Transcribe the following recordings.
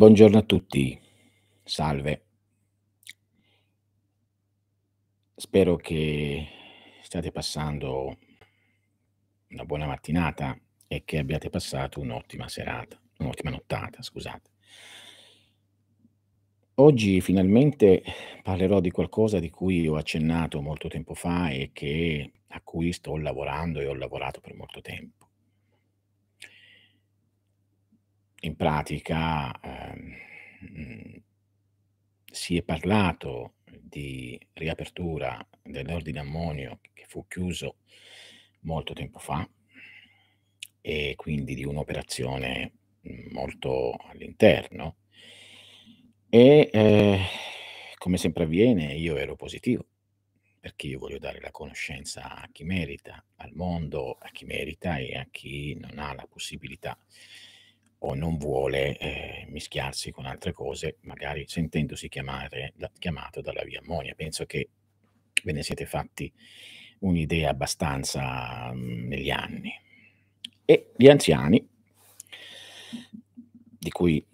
Buongiorno a tutti, salve. Spero che stiate passando una buona mattinata e che abbiate passato un'ottima serata, un'ottima nottata, scusate. Oggi finalmente parlerò di qualcosa di cui ho accennato molto tempo fa e che, a cui sto lavorando e ho lavorato per molto tempo. in pratica eh, si è parlato di riapertura dell'ordine ammonio che fu chiuso molto tempo fa e quindi di un'operazione molto all'interno e eh, come sempre avviene io ero positivo perché io voglio dare la conoscenza a chi merita, al mondo, a chi merita e a chi non ha la possibilità o non vuole eh, mischiarsi con altre cose, magari sentendosi chiamare, da, chiamato dalla via Ammonia. Penso che ve ne siete fatti un'idea abbastanza mh, mm, negli anni. E gli anziani, di cui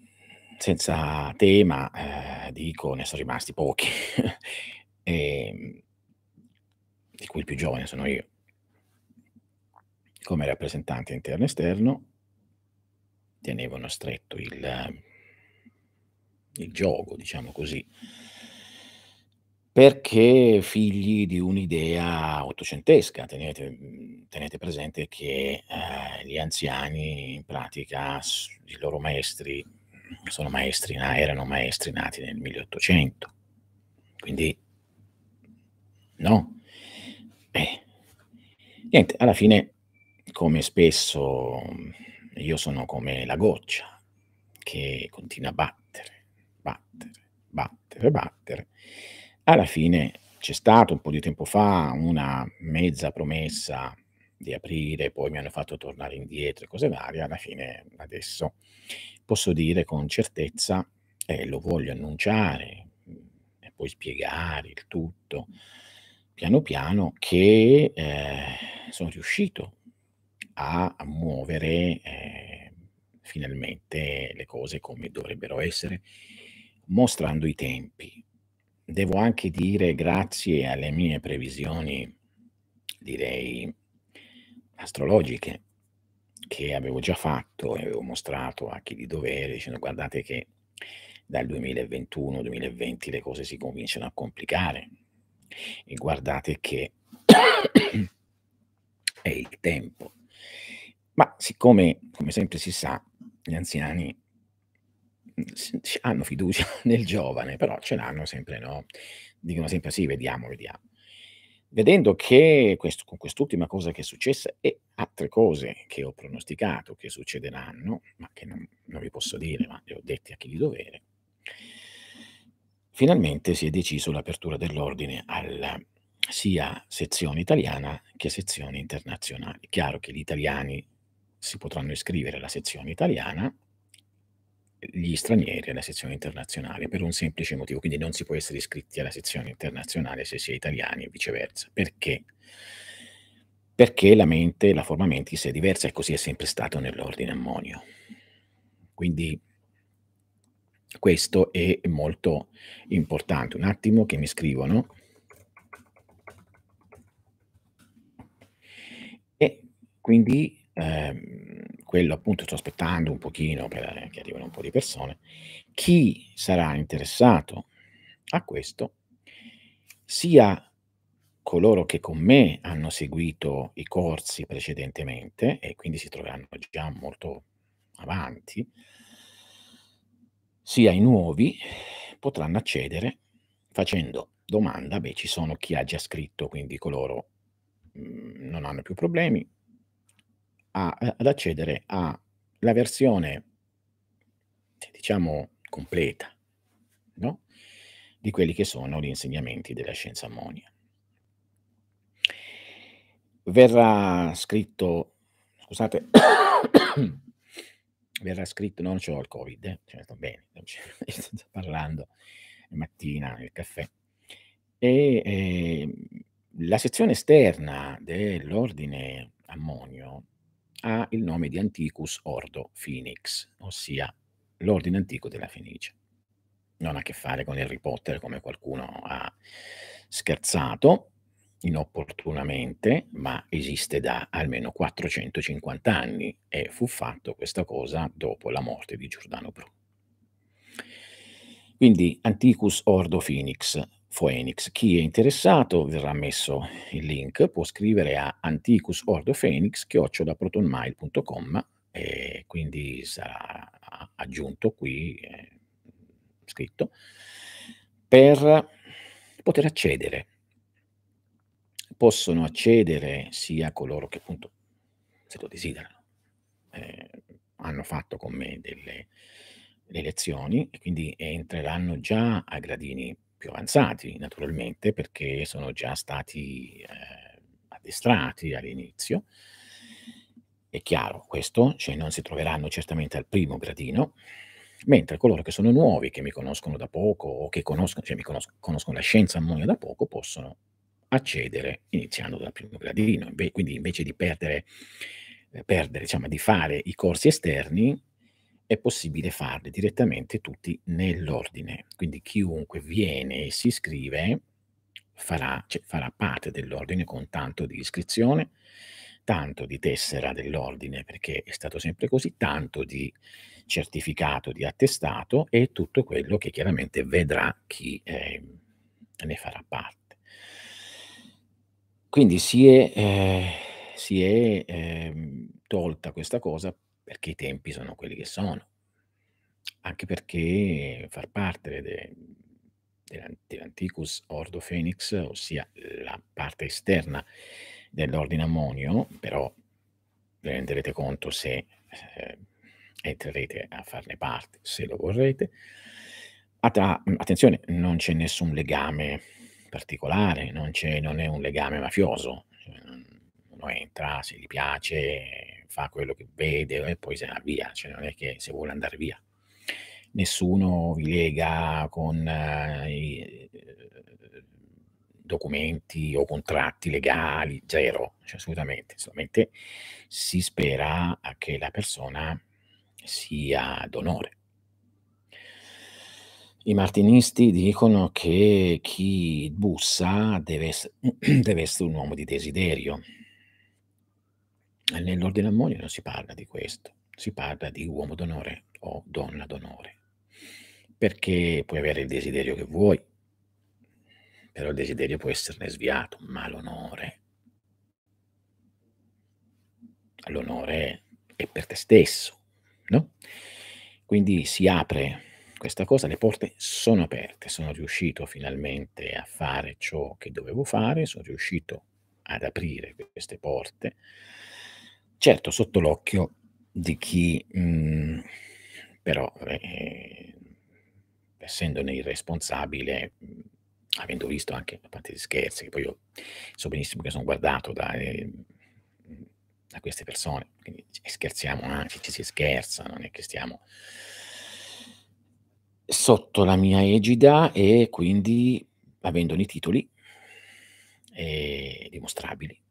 senza tema eh, dico ne sono rimasti pochi, e, ehm, di cui il più giovane sono io, come rappresentante interno e esterno, tenevano stretto il, il gioco, diciamo così, perché figli di un'idea ottocentesca. Tenete, tenete presente che eh, gli anziani in pratica, i loro maestri, maestri, erano maestri nati nel 1800. Quindi, no. Beh, niente, alla fine, come spesso io sono come la goccia che continua a battere, battere, battere, battere. Alla fine c'è stato un po' di tempo fa una mezza promessa di aprire, poi mi hanno fatto tornare indietro e cose varie. Alla fine adesso posso dire con certezza, eh, lo voglio annunciare mm, e poi spiegare il tutto piano piano che eh, sono riuscito a muovere eh, finalmente le cose come dovrebbero essere, mostrando i tempi. Devo anche dire, grazie alle mie previsioni, direi astrologiche, che avevo già fatto e avevo mostrato a chi di dovere, dicendo guardate che dal 2021-2020 le cose si cominciano a complicare e guardate che è il tempo ma siccome, come sempre si sa, gli anziani mm, hanno fiducia nel giovane, però ce l'hanno sempre, no? Dicono sempre sì, vediamo, vediamo. Vedendo che questo, con quest'ultima cosa che è successa e altre cose che ho pronosticato che succederanno, ma che non, non vi posso dire, ma le ho dette a chi di dovere, finalmente si è deciso l'apertura dell'ordine alla sia sezione italiana che sezione internazionale. Chiaro che gli italiani si potranno iscrivere alla sezione italiana gli stranieri alla sezione internazionale per un semplice motivo, quindi non si può essere iscritti alla sezione internazionale se si è italiani e viceversa. Perché? Perché la mente, la forma mentis è diversa e così è sempre stato nell'ordine ammonio. Quindi questo è molto importante. Un attimo che mi scrivono. E quindi Ehm, quello appunto sto aspettando un pochino per eh, che arrivino un po' di persone, chi sarà interessato a questo, sia coloro che con me hanno seguito i corsi precedentemente e quindi si troveranno già molto avanti, sia i nuovi potranno accedere facendo domanda, beh ci sono chi ha già scritto, quindi coloro mh, mm, non hanno più problemi, a, ad accedere alla versione, diciamo, completa no? di quelli che sono gli insegnamenti della scienza ammonia. Verrà scritto, scusate, verrà scritto, non ho il covid, eh? cioè, sto bene, sto parlando mattina nel caffè, e eh, la sezione esterna dell'ordine ammonio ha il nome di Anticus Ordo Phoenix, ossia l'ordine antico della Fenice. Non ha a che fare con Harry Potter come qualcuno ha scherzato inopportunamente, ma esiste da almeno 450 anni e fu fatto questa cosa dopo la morte di Giordano Bruno. Quindi Anticus Ordo Phoenix Phoenix. Chi è interessato verrà messo il link, può scrivere a anticusorderphoenix.protonmail.com e quindi sarà aggiunto qui eh, scritto per poter accedere. Possono accedere sia coloro che appunto se lo desiderano eh, hanno fatto con me delle, delle lezioni e quindi entreranno già a gradini più avanzati naturalmente perché sono già stati eh, addestrati all'inizio. È chiaro questo, cioè non si troveranno certamente al primo gradino, mentre coloro che sono nuovi, che mi conoscono da poco o che conoscono, cioè mi conosco, conoscono la scienza ammonia da poco, possono accedere iniziando dal primo gradino. Quindi invece di perdere, eh, perdere diciamo, di fare i corsi esterni, è possibile farle direttamente tutti nell'ordine. Quindi chiunque viene e si iscrive farà, cioè, farà parte dell'ordine con tanto di iscrizione, tanto di tessera dell'ordine, perché è stato sempre così, tanto di certificato, di attestato e tutto quello che chiaramente vedrà chi eh, ne farà parte. Quindi si è, eh, si è eh, tolta questa cosa perché i tempi sono quelli che sono, anche perché far parte de, de, dell'Anticus Ordo Phoenix, ossia la parte esterna dell'ordine ammonio, però vi renderete conto se eh, entrerete a farne parte, se lo vorrete. Att- attenzione, non c'è nessun legame particolare, non, non è un legame mafioso, cioè, uno entra, se gli piace, fa quello che vede e poi se ne va via, cioè non è che se vuole andare via. Nessuno vi lega con eh, i, eh, documenti o contratti legali, zero, cioè assolutamente, solamente si spera che la persona sia d'onore. I martinisti dicono che chi bussa deve, deve essere un uomo di desiderio, Nell'ordine al mondo non si parla di questo, si parla di uomo d'onore o donna d'onore, perché puoi avere il desiderio che vuoi, però il desiderio può esserne sviato, ma l'onore, l'onore è per te stesso, no? Quindi si apre questa cosa, le porte sono aperte, sono riuscito finalmente a fare ciò che dovevo fare, sono riuscito ad aprire queste porte certo sotto l'occhio di chi mh, mm, però eh, essendone il responsabile, mm, avendo visto anche, a parte gli scherzi, che poi io so benissimo che sono guardato da, eh, mm, da queste persone, quindi scherziamo anche, ci si scherza, non è che stiamo sotto la mia egida e quindi avendone i titoli eh, dimostrabili,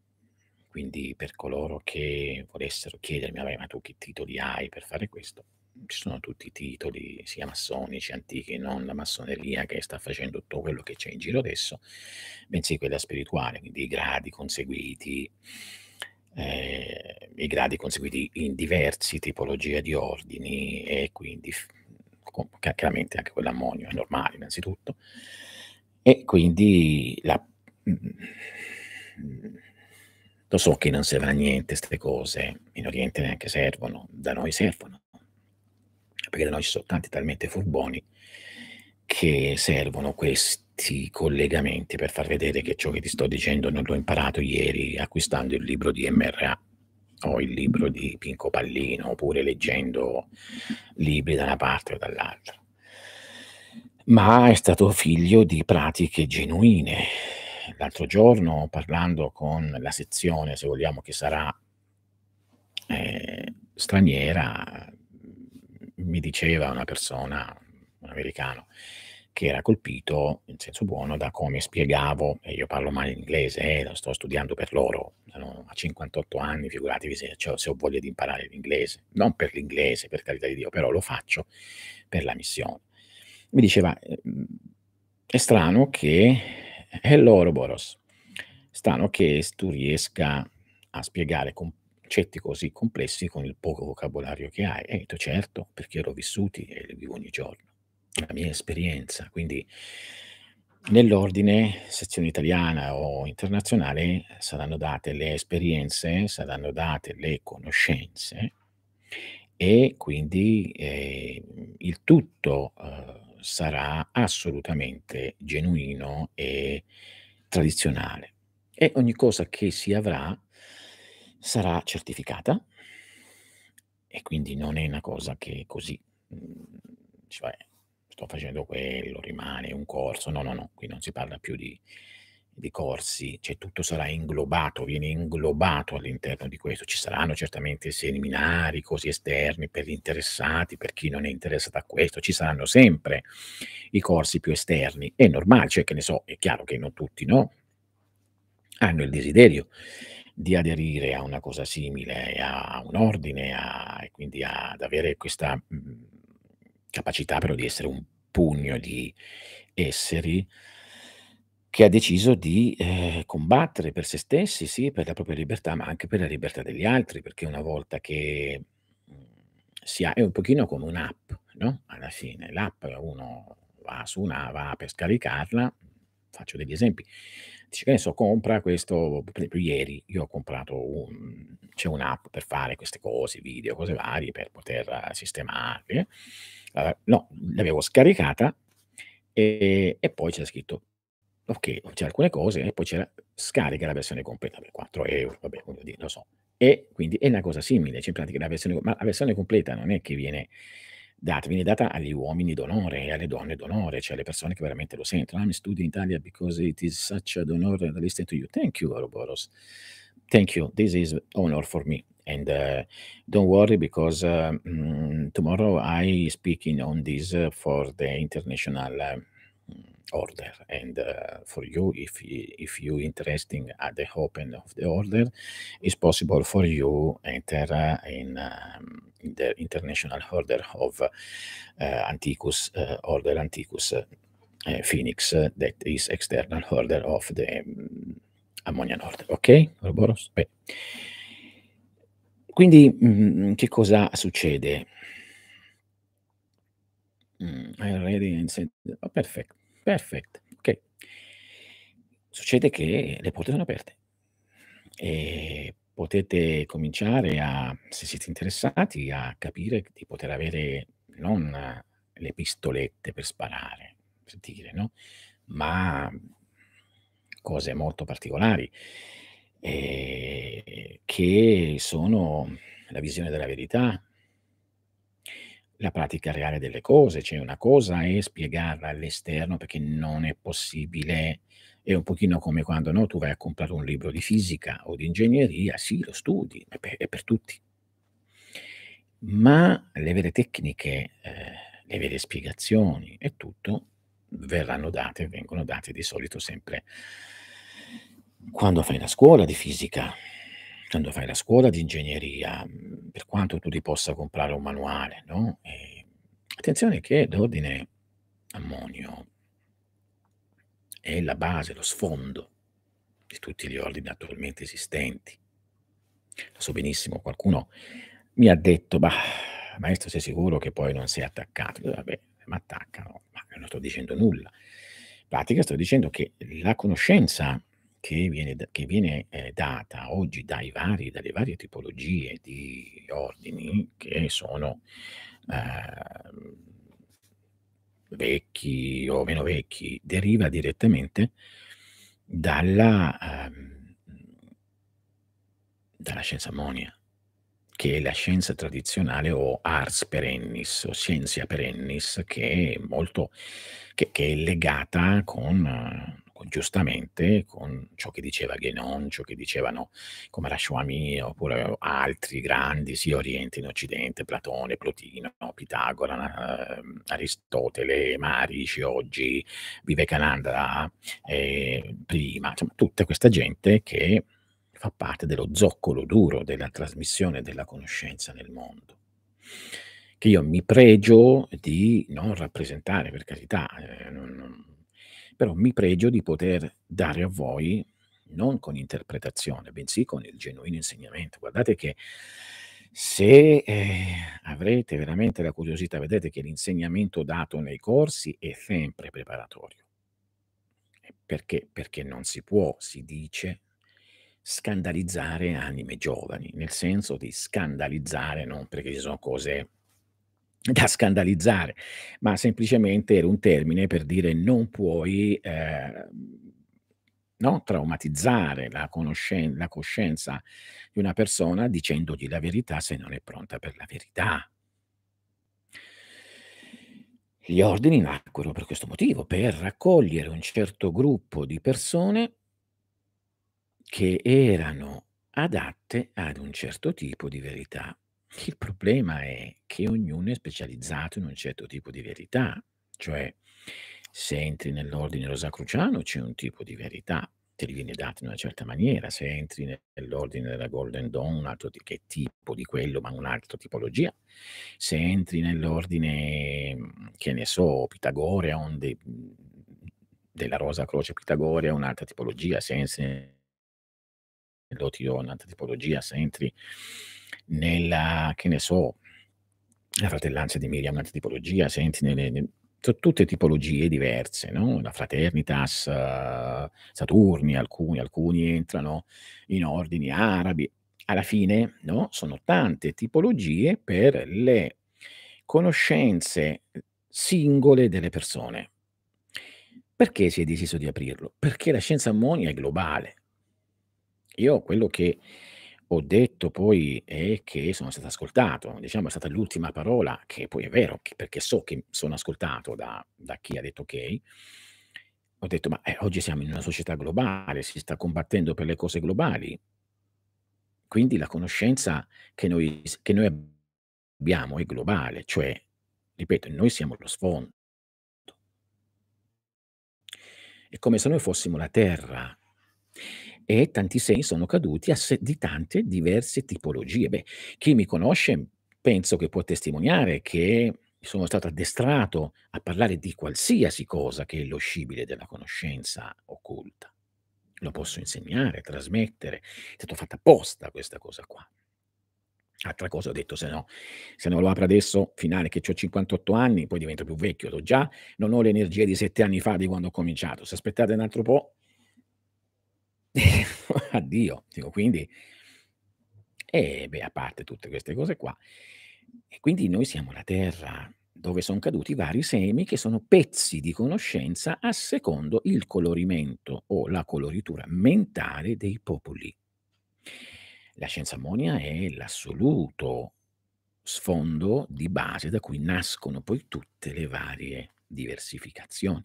quindi per coloro che volessero chiedermi, vabbè, ma tu che titoli hai per fare questo? Ci sono tutti i titoli, sia massonici, antichi, non la massoneria che sta facendo tutto quello che c'è in giro adesso, bensì quella spirituale, quindi i gradi conseguiti, eh, i gradi conseguiti in diversi tipologie di ordini e quindi chiaramente anche quell'ammonio è normale innanzitutto e quindi la, mm, mm, lo so che non servono a niente queste cose, in Oriente neanche servono, da noi servono, perché da noi ci sono tanti talmente furboni che servono questi collegamenti per far vedere che ciò che ti sto dicendo non l'ho imparato ieri acquistando il libro di MRA o il libro di Pinco Pallino oppure leggendo libri da una parte o dall'altra ma è stato figlio di pratiche genuine l'altro giorno parlando con la sezione, se vogliamo, che sarà eh, straniera, mi diceva una persona, un americano, che era colpito, in senso buono, da come spiegavo, e io parlo male in inglese, eh, lo sto studiando per loro, sono a 58 anni, figuratevi se, cioè, se ho voglia di imparare l'inglese, non per l'inglese, per carità di Dio, però lo faccio per la missione. Mi diceva, ehm, è strano che e l'Ouroboros. Strano che tu riesca a spiegare concetti così complessi con il poco vocabolario che hai. E detto certo, perché ero vissuti e li vivo ogni giorno. La mia esperienza, quindi nell'ordine, sezione italiana o internazionale, saranno date le esperienze, saranno date le conoscenze e quindi eh, il tutto eh, sarà assolutamente genuino e tradizionale e ogni cosa che si avrà sarà certificata e quindi non è una cosa che così, mm, cioè sto facendo quello, rimane un corso, no, no, no, qui non si parla più di di corsi, cioè tutto sarà inglobato, viene inglobato all'interno di questo. Ci saranno certamente seminari, così esterni per gli interessati, per chi non è interessato a questo, ci saranno sempre i corsi più esterni. È normale, cioè che ne so, è chiaro che non tutti no, hanno il desiderio di aderire a una cosa simile, a un ordine, a, e quindi a, ad avere questa mh, mm, capacità però di essere un pugno di esseri che ha deciso di, ehm, combattere per se stessi, sì, per la propria libertà, ma anche per la libertà degli altri, perché una volta che, mm, si ha è un pochino come un'app, no, alla fine. L'app uno va su una va per scaricarla faccio degli esempi, dici: "Che ne so, compra questo" per esempio ieri io ho comprato un c'è un'app per fare queste cose, video, cose varie, per poter sistemarle. Uhm, no, l'avevo scaricata, ehm, e poi c'è scritto ok, c'è alcune cose e eh, poi c'era scarica la versione completa per 4 euro, vabbè, voglio dire, lo so. E quindi è una cosa simile, cioè in pratica la versione, ma la versione completa non è che viene data, viene data agli uomini d'onore e alle donne d'onore, cioè alle persone che veramente lo sentono. I'm studying in Italia because it is such an honor to listen to you. Thank you, Ouroboros. Thank you, this is honor for me. And uh, don't worry because uh, mm, tomorrow I speaking on this for the international... Uh, order and uh, for you if if you interesting at the open of the order it's possible for you enter uh, in, um, the international order of uh, antiquus uh, order antiquus uh, phoenix uh, that is external order of the um, ammonian order ok Roboros? Beh. quindi mh, mm, che cosa succede Mm, oh, perfetto, already Ok. Succede che le porte sono aperte e potete cominciare a, se siete interessati, a capire di poter avere non le pistolette per sparare, per dire, no? Ma cose molto particolari eh, che sono la visione della verità, la pratica reale delle cose, cioè una cosa è spiegarla all'esterno perché non è possibile, è un pochino come quando no, tu vai a comprare un libro di fisica o di ingegneria, sì, lo studi, è per, è per tutti. Ma le vere tecniche, eh, le vere spiegazioni e tutto verranno date, vengono date di solito sempre quando fai la scuola di fisica, quando fai la scuola di ingegneria, mhmm, per quanto tu ti possa comprare un manuale, no? E attenzione che l'ordine ammonio è la base, lo sfondo di tutti gli ordini attualmente esistenti. Lo so benissimo, qualcuno mi ha detto, ma maestro sei sicuro che poi non sei attaccato? Vabbè, mi attaccano, ma non sto dicendo nulla. In pratica sto dicendo che la conoscenza che viene, che viene eh, data oggi vari, dalle varie tipologie di ordini che sono eh, vecchi o meno vecchi, deriva direttamente dalla, eh, dalla scienza ammonia, che è la scienza tradizionale o ars perennis o scienza perennis che è molto che, che è legata con con, giustamente con ciò che diceva Genon, ciò che dicevano come la Rashwami oppure altri grandi, sia Oriente in Occidente, Platone, Plotino, Pitagora, ehm, Aristotele, Marici oggi, Vivekananda eh, prima, insomma, tutta questa gente che fa parte dello zoccolo duro della trasmissione della conoscenza nel mondo che io mi pregio di non rappresentare per carità, eh, non, però mi pregio di poter dare a voi non con interpretazione, bensì con il genuino insegnamento. Guardate che se eh, avrete veramente la curiosità, vedete che l'insegnamento dato nei corsi è sempre preparatorio. Perché? Perché non si può, si dice, scandalizzare anime giovani, nel senso di scandalizzare non perché ci sono cose da scandalizzare, ma semplicemente era un termine per dire non puoi eh, no, traumatizzare la, conoscen- la coscienza di una persona dicendogli la verità se non è pronta per la verità. Gli ordini nacquero per questo motivo, per raccogliere un certo gruppo di persone che erano adatte ad un certo tipo di verità il problema è che ognuno è specializzato in un certo tipo di verità, cioè se entri nell'ordine rosacruciano c'è un tipo di verità, te li viene data in una certa maniera, se entri nell'ordine della Golden Dawn un altro che tipo di quello, ma un'altra tipologia, se entri nell'ordine, che ne so, Pitagora, de, della Rosa Croce Pitagora, un'altra tipologia, se entri nell'Otido, un'altra tipologia, se entri nella, che ne so, la fratellanza di Miriam, un'altra tipologia, senti, nelle, nelle, sono tutte tipologie diverse, no? la fraternitas, uh, Saturni, alcuni, alcuni entrano in ordini arabi, alla fine no? sono tante tipologie per le conoscenze singole delle persone. Perché si è deciso di aprirlo? Perché la scienza ammonia è globale. Io quello che ho detto poi è che sono stato ascoltato, diciamo è stata l'ultima parola, che poi è vero, perché so che sono ascoltato da, da chi ha detto ok, ho detto ma eh, oggi siamo in una società globale, si sta combattendo per le cose globali, quindi la conoscenza che noi, che noi abbiamo è globale, cioè, ripeto, noi siamo lo sfondo. È come se noi fossimo la terra e tanti segni sono caduti di tante diverse tipologie. Beh, chi mi conosce penso che può testimoniare che sono stato addestrato a parlare di qualsiasi cosa che è lo scibile della conoscenza occulta. Lo posso insegnare, trasmettere, è stata fatta apposta questa cosa qua. Altra cosa ho detto, se no, se non lo apro adesso, finale che ho 58 anni, poi divento più vecchio, ho già, non ho l'energia di sette anni fa di quando ho cominciato. Se aspettate un altro po', Addio. Dico, quindi, e beh, a parte tutte queste cose qua. E quindi noi siamo la terra dove sono caduti vari semi che sono pezzi di conoscenza a secondo il colorimento o la coloritura mentale dei popoli. La scienza monia è l'assoluto sfondo di base da cui nascono poi tutte le varie diversificazioni.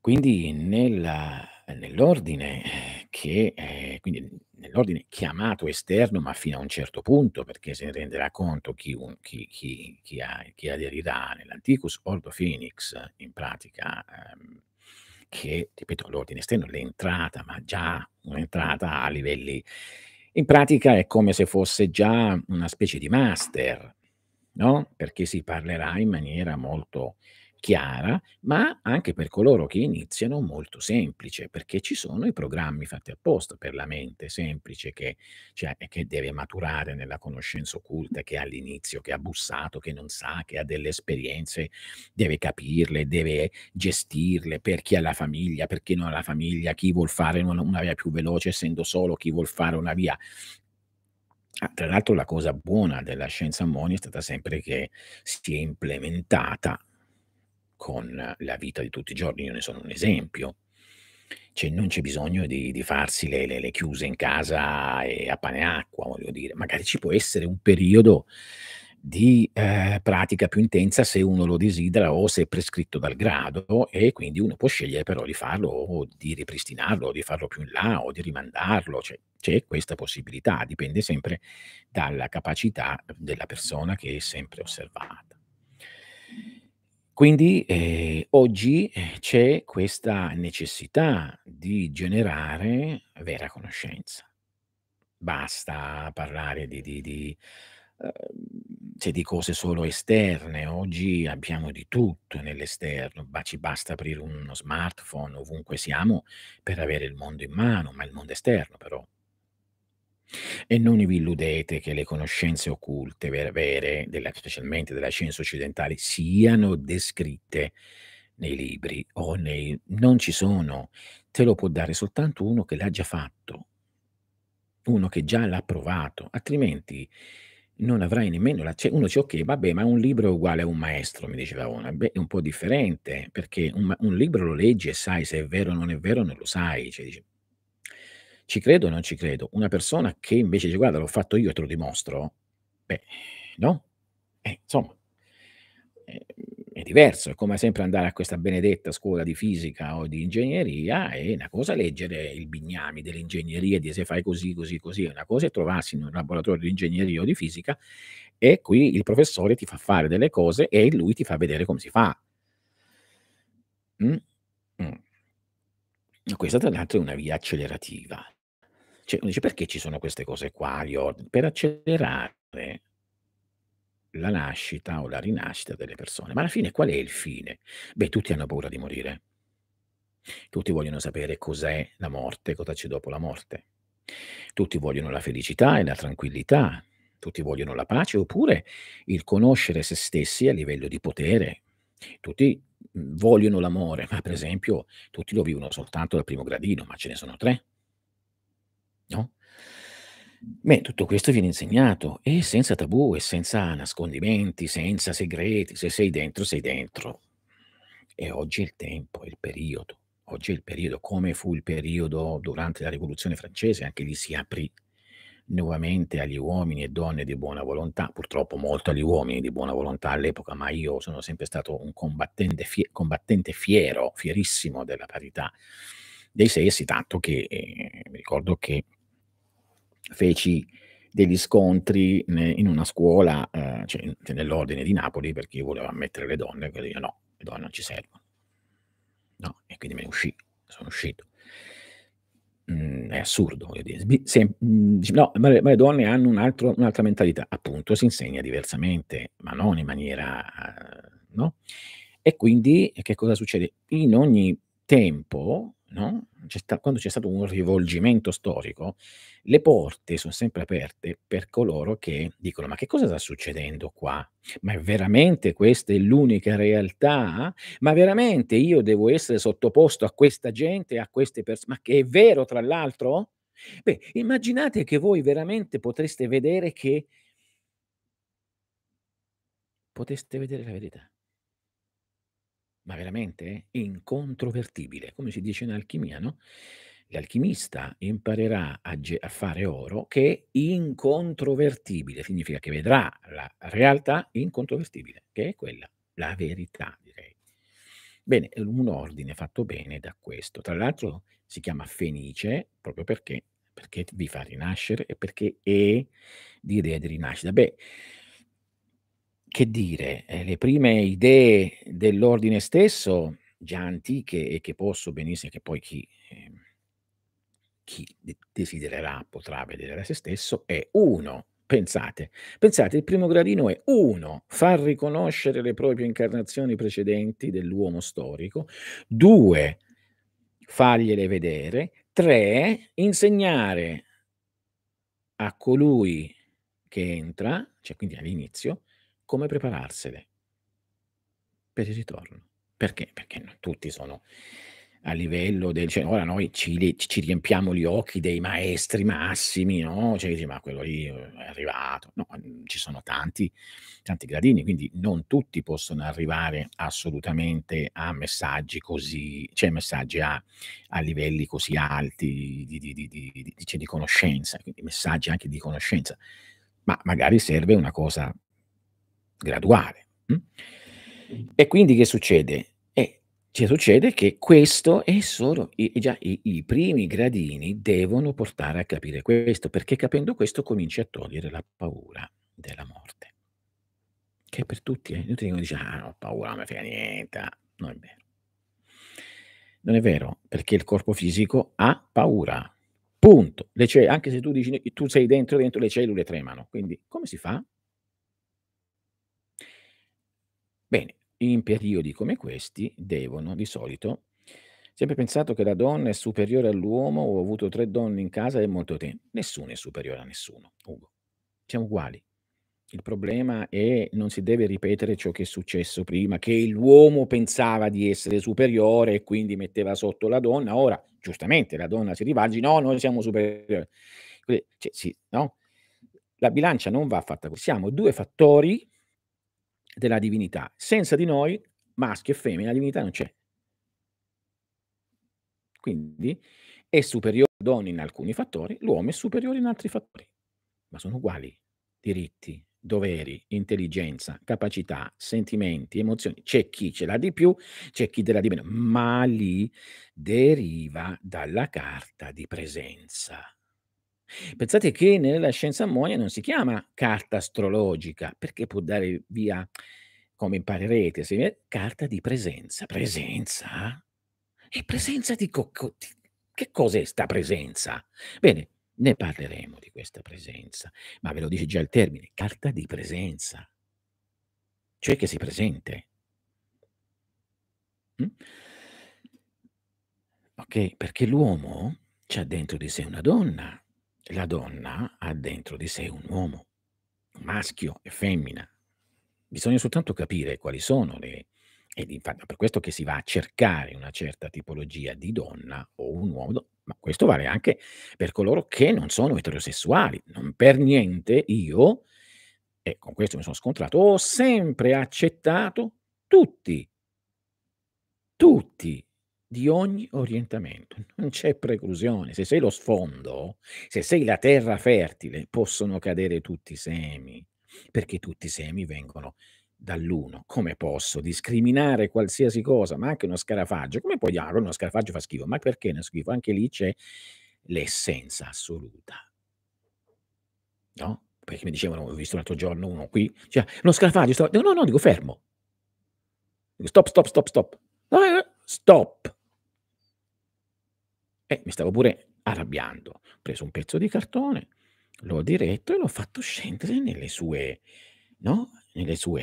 Quindi nella eh, nell'ordine che eh, quindi nell'ordine chiamato esterno ma fino a un certo punto perché se ne renderà conto chi, un, chi, chi, chi, ha, chi aderirà nell'anticus ordo phoenix in pratica ehm, che ripeto l'ordine esterno è l'entrata ma già un'entrata a livelli in pratica è come se fosse già una specie di master no? perché si parlerà in maniera molto chiara, ma anche per coloro che iniziano molto semplice, perché ci sono i programmi fatti apposta per la mente semplice che, cioè, che deve maturare nella conoscenza occulta, che all'inizio, che ha bussato, che non sa, che ha delle esperienze, deve capirle, deve gestirle, per chi ha la famiglia, per chi non ha la famiglia, chi vuol fare una via più veloce essendo solo, chi vuol fare una via Ah, tra l'altro la cosa buona della scienza Moni è stata sempre che si è implementata con la vita di tutti i giorni. Io ne sono un esempio. Cioè, non c'è bisogno di, di farsi le, le, le, chiuse in casa e a pane e acqua, voglio dire. Magari ci può essere un periodo di eh, pratica più intensa se uno lo desidera o se è prescritto dal grado e quindi uno può scegliere però di farlo o di ripristinarlo o di farlo più in là o di rimandarlo, cioè, c'è questa possibilità, dipende sempre dalla capacità della persona che è sempre osservata. Quindi eh, oggi eh, c'è questa necessità di generare vera conoscenza. Basta parlare di, di, di, eh, di cose solo esterne, oggi abbiamo di tutto nell'esterno, ma ci basta aprire uno smartphone ovunque siamo per avere il mondo in mano, ma il mondo esterno però e non vi illudete che le conoscenze occulte vere, della, specialmente della scienza occidentale, siano descritte nei libri o nei... Non ci sono. Te lo può dare soltanto uno che l'ha già fatto, uno che già l'ha provato, altrimenti non avrai nemmeno la... Cioè uno dice, ok, vabbè, ma un libro è uguale a un maestro, mi diceva una. Beh, è un po' differente, perché un, un libro lo leggi e sai se è vero o non è vero, non lo sai. Cioè, dice, ci credo o non ci credo? Una persona che invece dice guarda l'ho fatto io e te lo dimostro, beh, no? Eh, insomma, eh, è diverso, è come sempre andare a questa benedetta scuola di fisica o di ingegneria, e una cosa leggere il bignami dell'ingegneria, di se fai così, così, così, è una cosa è trovarsi in un laboratorio di ingegneria o di fisica e qui il professore ti fa fare delle cose e lui ti fa vedere come si fa. Mm? Mm. Questa tra l'altro è una via accelerativa, cioè, uno dice perché ci sono queste cose qua, Per accelerare la nascita o la rinascita delle persone. Ma alla fine qual è il fine? Beh, tutti hanno paura di morire. Tutti vogliono sapere cos'è la morte, cosa c'è dopo la morte. Tutti vogliono la felicità e la tranquillità, tutti vogliono la pace, oppure il conoscere se stessi a livello di potere. Tutti mhmm, vogliono l'amore, ma per esempio tutti lo vivono soltanto al primo gradino, ma ce ne sono tre no? Beh, tutto questo viene insegnato e senza tabù e senza nascondimenti, senza segreti, se sei dentro, sei dentro. E oggi è il tempo, è il periodo. Oggi è il periodo, come fu il periodo durante la Rivoluzione francese, anche lì si aprì nuovamente agli uomini e donne di buona volontà, purtroppo molto agli uomini di buona volontà all'epoca, ma io sono sempre stato un combattente, fie- combattente fiero, fierissimo della parità dei sessi, tanto che eh, mi ricordo che feci degli scontri in una scuola, eh, cioè, cioè, nell'ordine di Napoli, perché io volevo ammettere le donne, e io no, le donne non ci servono. No, e quindi me ne uscì, sono uscito. Mm, è assurdo, voglio dire. Se, mm, no, ma le, ma le, donne hanno un altro, un'altra mentalità, appunto, si insegna diversamente, ma non in maniera... Uh, no? E quindi che cosa succede? In ogni tempo no? c'è sta, quando c'è stato un rivolgimento storico, le porte sono sempre aperte per coloro che dicono ma che cosa sta succedendo qua? Ma è veramente questa è l'unica realtà? Ma veramente io devo essere sottoposto a questa gente, a queste persone? Ma che è vero tra l'altro? Beh, immaginate che voi veramente potreste vedere che... Potreste vedere la verità ma veramente eh, incontrovertibile, come si dice in alchimia, no? L'alchimista imparerà a, ge- a fare oro che è incontrovertibile, significa che vedrà la realtà incontrovertibile, che è quella, la verità, direi. Bene, un ordine fatto bene da questo. Tra l'altro si chiama Fenice proprio perché, perché vi fa rinascere e perché è di idea di rinascita. Beh, che dire, eh, le prime idee dell'ordine stesso, già antiche e che posso benissimo, che poi chi, eh, chi desidererà potrà vedere da se stesso, è uno. Pensate, pensate, il primo gradino è uno, far riconoscere le proprie incarnazioni precedenti dell'uomo storico, due, fargliele vedere, tre, insegnare a colui che entra, cioè quindi all'inizio, come prepararsene per il ritorno. Perché? Perché non tutti sono a livello del... Cioè, ora noi ci, ci riempiamo gli occhi dei maestri massimi, no? Cioè, dici, ma quello lì eh, è arrivato. No, ci sono tanti, tanti gradini, quindi non tutti possono arrivare assolutamente a messaggi così, cioè messaggi a, a livelli così alti di, di, di, di cioè, conoscenza, quindi messaggi anche di conoscenza. Ma magari serve una cosa graduale. Mm? E quindi che succede? Eh, cioè succede che questo è solo, i, già i, i, primi gradini devono portare a capire questo, perché capendo questo cominci a togliere la paura della morte. Che per tutti, eh, tutti dicono, ah, ho paura, non mi fa niente, ah, non è vero. Non è vero, perché il corpo fisico ha paura. Punto. Le Cellule, anche se tu dici tu sei dentro, dentro le cellule tremano. Quindi come si fa? Bene, in periodi come questi devono di solito. Sempre pensato che la donna è superiore all'uomo, ho avuto tre donne in casa e molto tempo. Nessuno è superiore a nessuno, Ugo. Siamo uguali. Il problema è non si deve ripetere ciò che è successo prima, che l'uomo pensava di essere superiore e quindi metteva sotto la donna. Ora, giustamente, la donna si rivalgi, no, noi siamo superiori. Cioè, sì, no? La bilancia non va fatta così. Siamo due fattori della divinità. Senza di noi, maschio e femmina, la divinità non c'è. Quindi è superiore alla donna in alcuni fattori, l'uomo è superiore in altri fattori, ma sono uguali. Diritti, doveri, intelligenza, capacità, sentimenti, emozioni. C'è chi ce l'ha di più, c'è chi te l'ha di meno, ma lì deriva dalla carta di presenza. Pensate che nella scienza ammonia non si chiama carta astrologica, perché può dare via, come imparerete, se, è carta di presenza. Presenza? E presenza di, co- di che cos'è sta presenza? Bene, ne parleremo di questa presenza, ma ve lo dice già il termine, carta di presenza, cioè che si presente. Mm? Ok, perché l'uomo c'ha dentro di sé una donna, la donna ha dentro di sé un uomo, maschio e femmina. Bisogna soltanto capire quali sono le... Ed infatti per questo che si va a cercare una certa tipologia di donna o un uomo, ma questo vale anche per coloro che non sono eterosessuali. Non per niente io, e con questo mi sono scontrato, ho sempre accettato tutti, tutti di ogni orientamento, non c'è preclusione. Se sei lo sfondo, se sei la terra fertile, possono cadere tutti i semi, perché tutti i semi vengono dall'uno. Come posso discriminare qualsiasi cosa, ma anche uno scarafaggio? Come puoi dire, ah, uno scarafaggio fa schifo, ma perché ne schifo? Anche lì c'è l'essenza assoluta. No? Perché mi dicevano, ho visto l'altro giorno uno qui, cioè, uno scarafaggio, no, no, dico fermo. stop, stop, stop, stop. Eh, stop e mi stavo pure arrabbiando. Ho preso un pezzo di cartone, l'ho diretto e l'ho fatto scendere nelle sue, no? nelle sue,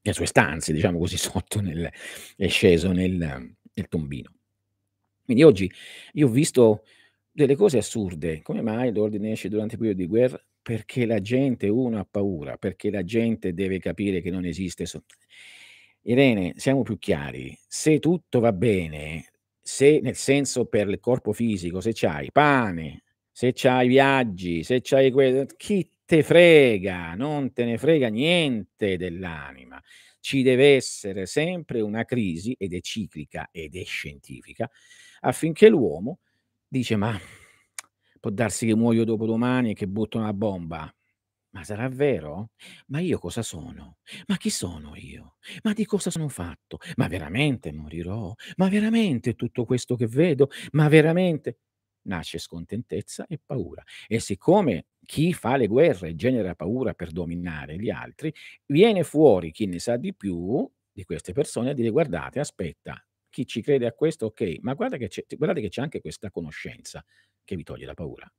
nelle sue stanze, diciamo così, sotto nel, è sceso nel, nel tombino. Quindi oggi io ho visto delle cose assurde. Come mai l'ordine esce durante il periodo di guerra? Perché la gente, uno, ha paura, perché la gente deve capire che non esiste. So- Irene, siamo più chiari. Se tutto va bene, se nel senso per il corpo fisico, se c'hai pane, se c'hai viaggi, se c'hai quello, chi te frega, non te ne frega niente dell'anima. Ci deve essere sempre una crisi, ed è ciclica ed è scientifica, affinché l'uomo dice ma può darsi che muoio dopo domani e che butto una bomba, ma sarà vero? Ma io cosa sono? Ma chi sono io? Ma di cosa sono fatto? Ma veramente morirò? Ma veramente tutto questo che vedo? Ma veramente? Nasce scontentezza e paura. E siccome chi fa le guerre genera paura per dominare gli altri, viene fuori chi ne sa di più di queste persone a dire guardate, aspetta, chi ci crede a questo, ok, ma guarda che c'è, guardate che c'è anche questa conoscenza che vi toglie la paura.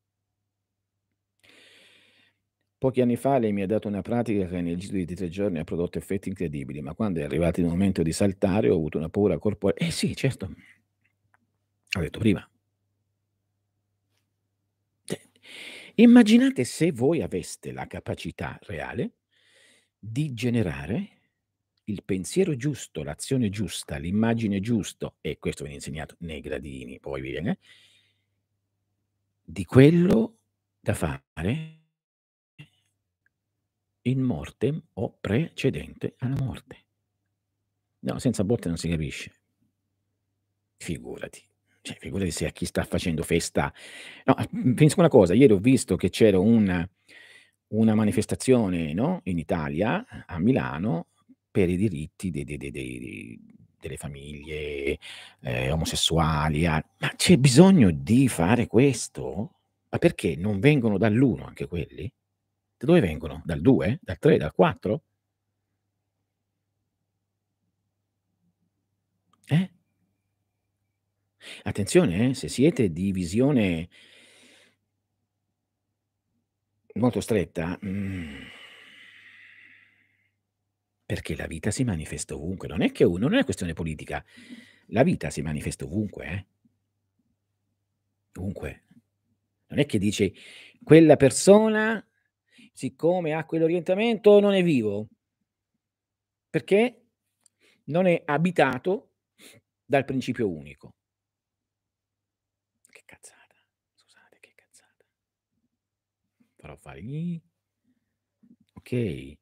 Pochi anni fa lei mi ha dato una pratica che nel giro di tre giorni ha prodotto effetti incredibili, ma quando è arrivato il momento di saltare ho avuto una paura corporea. Eh sì, certo, ho detto prima. Cioè, immaginate se voi aveste la capacità reale di generare il pensiero giusto, l'azione giusta, l'immagine giusta, e questo viene insegnato nei gradini, poi viene, eh, di quello da fare in mortem o precedente alla morte. No, senza botte non si capisce. Figurati. Cioè, figurati se a chi sta facendo festa. No, penso mm, una cosa, ieri ho visto che c'era una, una manifestazione no, in Italia, a Milano, per i diritti dei, dei, dei, delle famiglie eh, omosessuali. Ma c'è bisogno di fare questo? Ma perché non vengono dall'uno anche quelli? Da dove vengono? Dal 2? Dal 3? Dal 4? Eh? Attenzione, eh, se siete di visione molto stretta, mm, perché la vita si manifesta ovunque, non è che uno, non è questione politica, la vita si manifesta ovunque, eh? ovunque. Non è che dici quella persona siccome ha quell'orientamento non è vivo, perché non è abitato dal principio unico. Che cazzata, scusate, che cazzata. Farò fare... gli... Ok.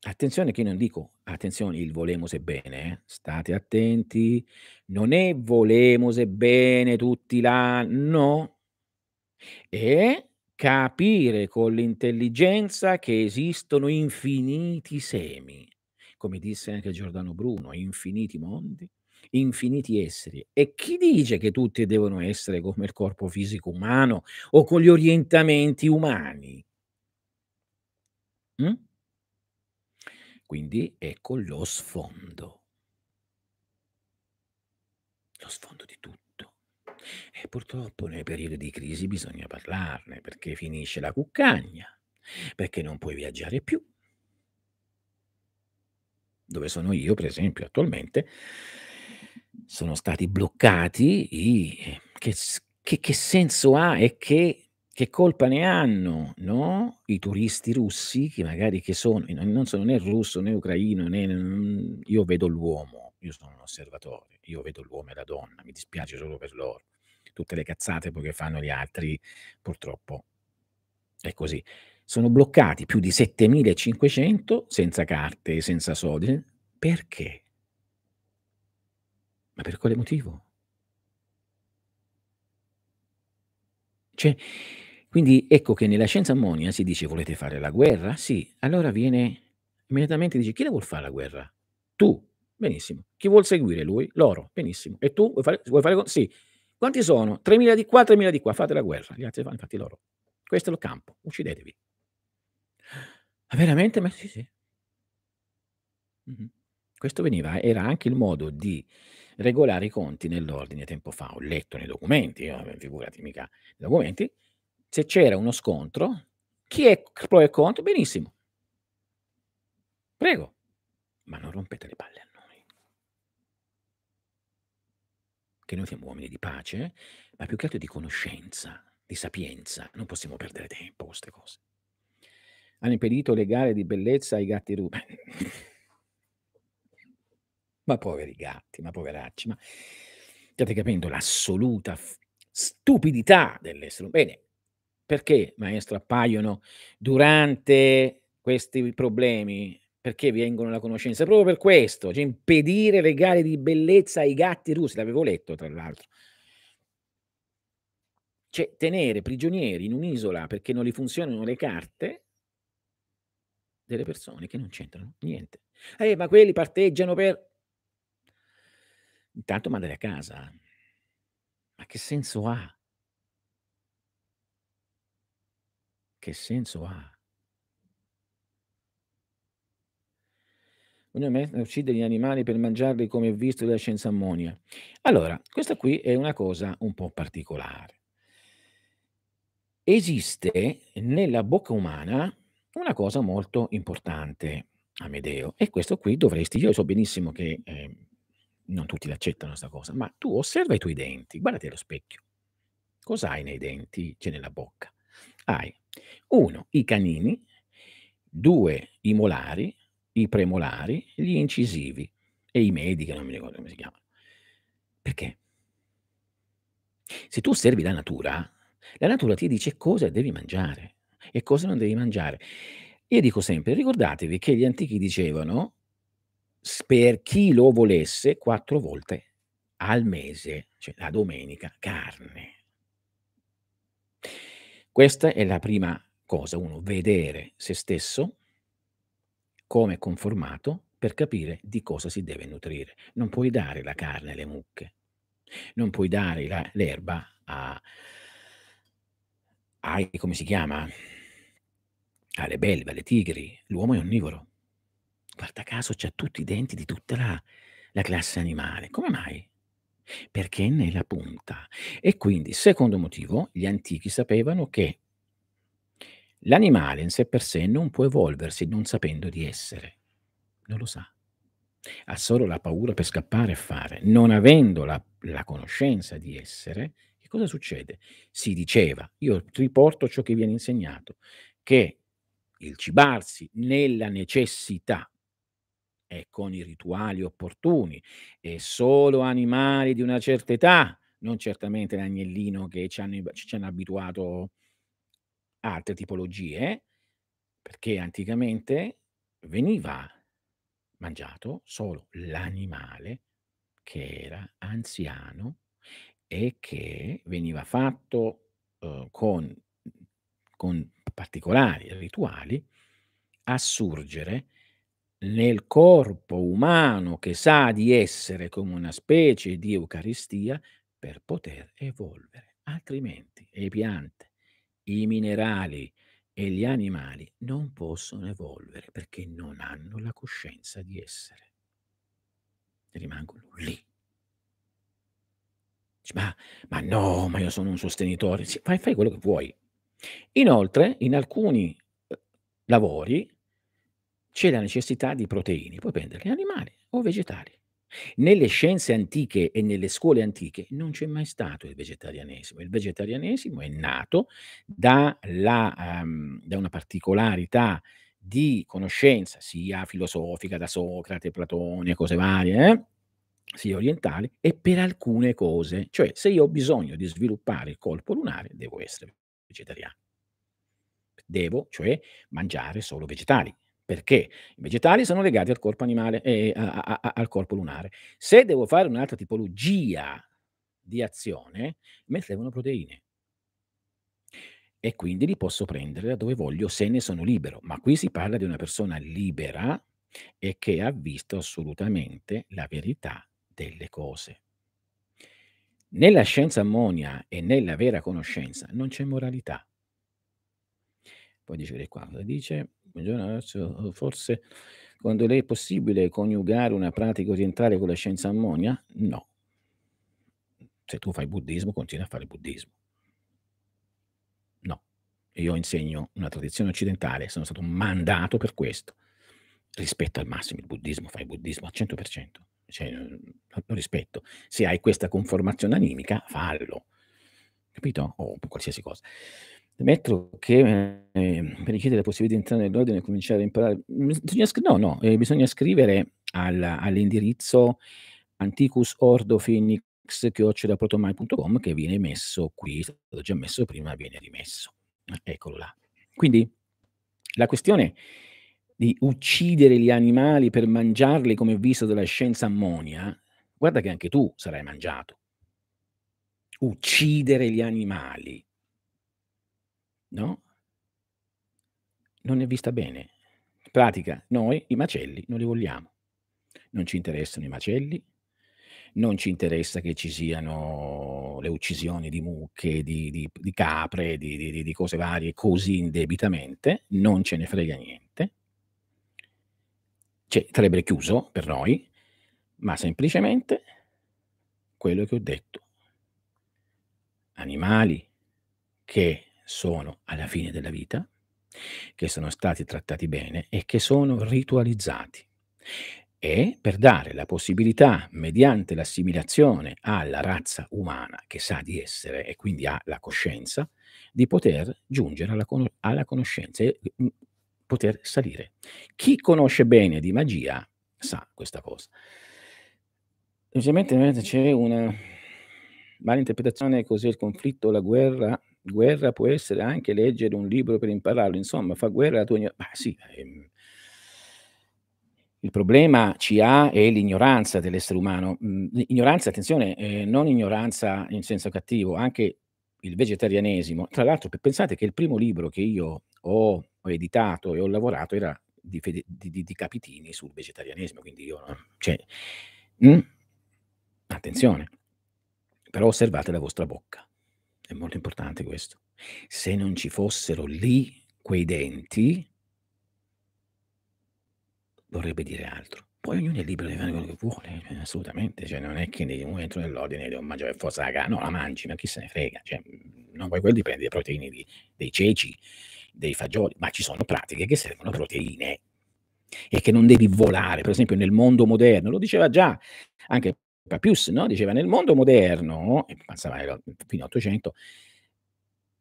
Attenzione che io non dico, attenzione, il volemo se bene, eh? state attenti, non è volemo se bene tutti là, no. È capire con l'intelligenza che esistono infiniti semi, come disse anche Giordano Bruno, infiniti mondi, infiniti esseri. E chi dice che tutti devono essere come il corpo fisico umano o con gli orientamenti umani? Mm? Quindi ecco lo sfondo, lo sfondo di tutto. E purtroppo nei periodi di crisi bisogna parlarne perché finisce la cuccagna, perché non puoi viaggiare più. Dove sono io, per esempio, attualmente sono stati bloccati i... Che, che, che senso ha e che che colpa ne hanno no? i turisti russi che magari che sono, non sono né russo né ucraino né io vedo l'uomo io sono un osservatore io vedo l'uomo e la donna mi dispiace solo per loro tutte le cazzate che fanno gli altri, purtroppo è così. Sono bloccati più di 7500 senza carte, senza soldi. Perché? Ma per quale motivo? Cioè, quindi ecco che nella scienza ammonia si dice volete fare la guerra? Sì, allora viene immediatamente dice chi la vuol fare la guerra? Tu, benissimo. Chi vuol seguire lui? Loro, benissimo. E tu vuoi fare, vuoi fare con... Sì, quanti sono? 3.000 di qua, 3.000 di qua, fate la guerra, gli altri fanno fatti loro. Questo è il campo, uccidetevi. Ma ah, veramente? Ma sì, sì. Mm-hmm. Questo veniva, era anche il modo di regolare i conti nell'ordine tempo fa. Ho letto nei documenti, eh, figurati mica nei documenti, se c'era uno scontro, chi è pro e contro? Benissimo. Prego, ma non rompete le palle. che noi siamo uomini di pace, ma più che altro di conoscenza, di sapienza. Non possiamo perdere tempo con queste cose. Hanno impedito le gare di bellezza ai gatti rubi. ma poveri gatti, ma poveracci, ma state capendo l'assoluta stupidità dell'essere umano. Bene, perché, maestro, appaiono durante questi problemi perché vengono alla conoscenza proprio per questo, cioè impedire regali di bellezza ai gatti russi, l'avevo letto tra l'altro. Cioè tenere prigionieri in un'isola perché non gli funzionano le carte delle persone che non c'entrano niente. Eh, ma quelli parteggiano per... Intanto mandare a casa. Ma che senso ha? Che senso ha? Ogni eh, uccide gli animali per mangiarli come visto dalla scienza ammonia. Allora, questa qui è una cosa un po' particolare. Esiste nella bocca umana una cosa molto importante, Amedeo, e questo qui dovresti, io so benissimo che eh, non tutti l'accettano questa cosa, ma tu osserva i tuoi denti, guardati allo specchio. Cos'hai nei denti? C'è nella bocca. Hai uno, i canini, due, i molari, i premolari, gli incisivi e i medi, che non mi ricordo come si chiamano. Perché? Se tu osservi la natura, la natura ti dice cosa devi mangiare e cosa non devi mangiare. Io dico sempre, ricordatevi che gli antichi dicevano per chi lo volesse quattro volte al mese, cioè la domenica, carne. Questa è la prima cosa, uno, vedere se stesso come conformato per capire di cosa si deve nutrire. Non puoi dare la carne alle mucche, non puoi dare la, l'erba a, ai, come si chiama, alle belve, alle tigri. L'uomo è onnivoro. Guarda caso, ha tutti i denti di tutta la, la classe animale. Come mai? Perché è nella punta. E quindi, secondo motivo, gli antichi sapevano che L'animale in sé per sé non può evolversi non sapendo di essere, non lo sa. Ha solo la paura per scappare e fare. Non avendo la, la conoscenza di essere, che cosa succede? Si diceva, io riporto ciò che viene insegnato, che il cibarsi nella necessità e con i rituali opportuni e solo animali di una certa età, non certamente l'agnellino che ci hanno, ci hanno abituato altre tipologie, perché anticamente veniva mangiato solo l'animale che era anziano e che veniva fatto eh, con, con particolari rituali assurgere nel corpo umano che sa di essere come una specie di Eucaristia per poter evolvere, altrimenti le piante i minerali e gli animali non possono evolvere perché non hanno la coscienza di essere. Rimangono lì. Ma, ma, no, ma io sono un sostenitore. Sì, fai, fai quello che vuoi. Inoltre, in alcuni eh, lavori c'è la necessità di proteine, puoi prendere animali o vegetali. Nelle scienze antiche e nelle scuole antiche non c'è mai stato il vegetarianesimo. Il vegetarianesimo è nato da, la, um, da una particolarità di conoscenza, sia filosofica da Socrate, Platone, cose varie, eh? sia orientale, e per alcune cose. Cioè, se io ho bisogno di sviluppare il colpo lunare, devo essere vegetariano. Devo, cioè, mangiare solo vegetali perché i vegetali sono legati al corpo animale e eh, al corpo lunare. Se devo fare un'altra tipologia di azione, mi servono proteine. E quindi li posso prendere da dove voglio se ne sono libero. Ma qui si parla di una persona libera e che ha visto assolutamente la verità delle cose. Nella scienza ammonia e nella vera conoscenza non c'è moralità. Poi dice qua cosa dice. Eh, forse quando lei è possibile coniugare una pratica orientale con la scienza ammonia? No. Se tu fai buddismo, continui a fare buddismo. No. Io insegno una tradizione occidentale, sono stato mandato per questo. Rispetto al massimo il buddismo, fai buddismo al 100%. Cioè, lo rispetto. Se hai questa conformazione animica, fallo. Capito? O oh, qualsiasi cosa. Metro che eh, richiede la possibilità di entrare nell'ordine e cominciare a imparare. Mm, bisogna no, no, eh, bisogna scrivere al, all'indirizzo anticus ordo phoenix protomai.com che viene messo qui, è stato già messo prima, viene rimesso. Eccolo là. Quindi la questione di uccidere gli animali per mangiarli come visto dalla scienza ammonia, guarda che anche tu sarai mangiato. Uccidere gli animali no? Non è vista bene. In pratica, noi i macelli non li vogliamo. Non ci interessano i macelli, non ci interessa che ci siano le uccisioni di mucche, di, di, di capre, di, di cose varie così indebitamente, non ce ne frega niente. Cioè, sarebbe chiuso per noi, ma semplicemente quello che ho detto. Animali che sono alla fine della vita, che sono stati trattati bene e che sono ritualizzati. E per dare la possibilità, mediante l'assimilazione alla razza umana che sa di essere e quindi ha la coscienza, di poter giungere alla, con- alla conoscenza e mh, mm, poter salire. Chi conosce bene di magia sa questa cosa. Semplicemente c'è una malinterpretazione, così il conflitto, la guerra guerra può essere anche leggere un libro per impararlo, insomma, fa guerra la tua ignoranza. Sì, ehm. il problema ci ha è l'ignoranza dell'essere umano. Mm, ignoranza, attenzione, eh, non ignoranza in senso cattivo, anche il vegetarianesimo. Tra l'altro, pensate che il primo libro che io ho, ho editato e ho lavorato era di, di, di, di Capitini sul vegetarianesimo, quindi io... No? Cioè, mh, mm? attenzione, però osservate la vostra bocca è molto importante questo. Se non ci fossero lì quei denti, vorrebbe dire altro. Poi ognuno è libero di fare quello che vuole, cioè, assolutamente. Cioè, non è che uno entra nell'ordine e devo mangiare forza la carne, no, la mangi, ma chi se ne frega. Cioè, non vuoi quello dipende dai proteine di, dei ceci, dei fagioli, ma ci sono pratiche che servono proteine e che non devi volare. Per esempio nel mondo moderno, lo diceva già anche Papius no? diceva nel mondo moderno, e pensava fino all'Ottocento,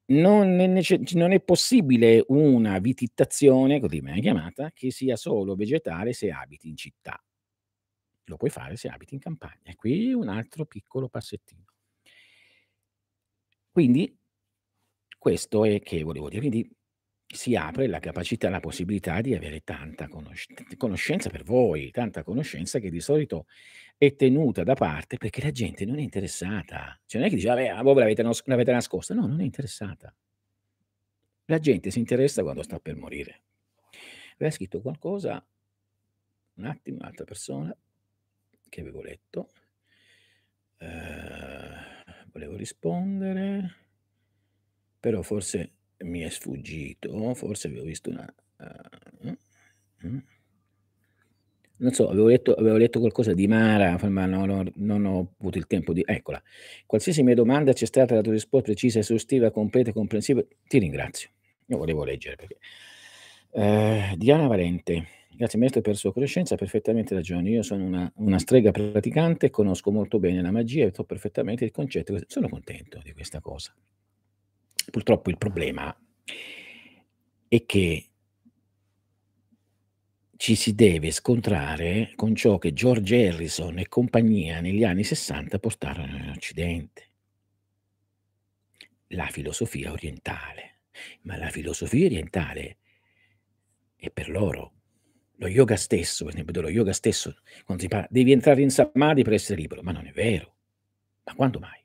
non, non è, possibile una vitittazione, così viene chiamata, che sia solo vegetale se abiti in città. Lo puoi fare se abiti in campagna. E qui un altro piccolo passettino. Quindi, questo è che volevo dire. Quindi, si apre la capacità, la possibilità di avere tanta conoscenza per voi, tanta conoscenza che di solito è tenuta da parte perché la gente non è interessata. Cioè non è che dice, vabbè, ah, voi l'avete, nos- l'avete nascosta. No, non è interessata. La gente si interessa quando sta per morire. Aveva scritto qualcosa, un attimo, un'altra persona che avevo letto. Eh, volevo rispondere, però forse mi è sfuggito, forse avevo visto una... Uh, mm, mm non so, avevo letto, avevo letto, qualcosa di Mara, ma non, non, non ho avuto il tempo di... Eccola. Qualsiasi mia domanda c'è stata la tua risposta precisa, esaustiva, completa e comprensiva. Ti ringrazio. Io volevo leggere perché... Eh, Diana Valente. Grazie maestro per la sua conoscenza, perfettamente ragione. Io sono una, una, strega praticante, conosco molto bene la magia e so perfettamente il concetto. Sono contento di questa cosa. Purtroppo il problema è che ci si deve scontrare con ciò che George Harrison e compagnia negli anni 60 portarono in Occidente, la filosofia orientale. Ma la filosofia orientale è per loro lo yoga stesso, per esempio, dello yoga stesso, quando si parla, devi entrare in samadhi per essere libero, ma non è vero. Ma quando mai?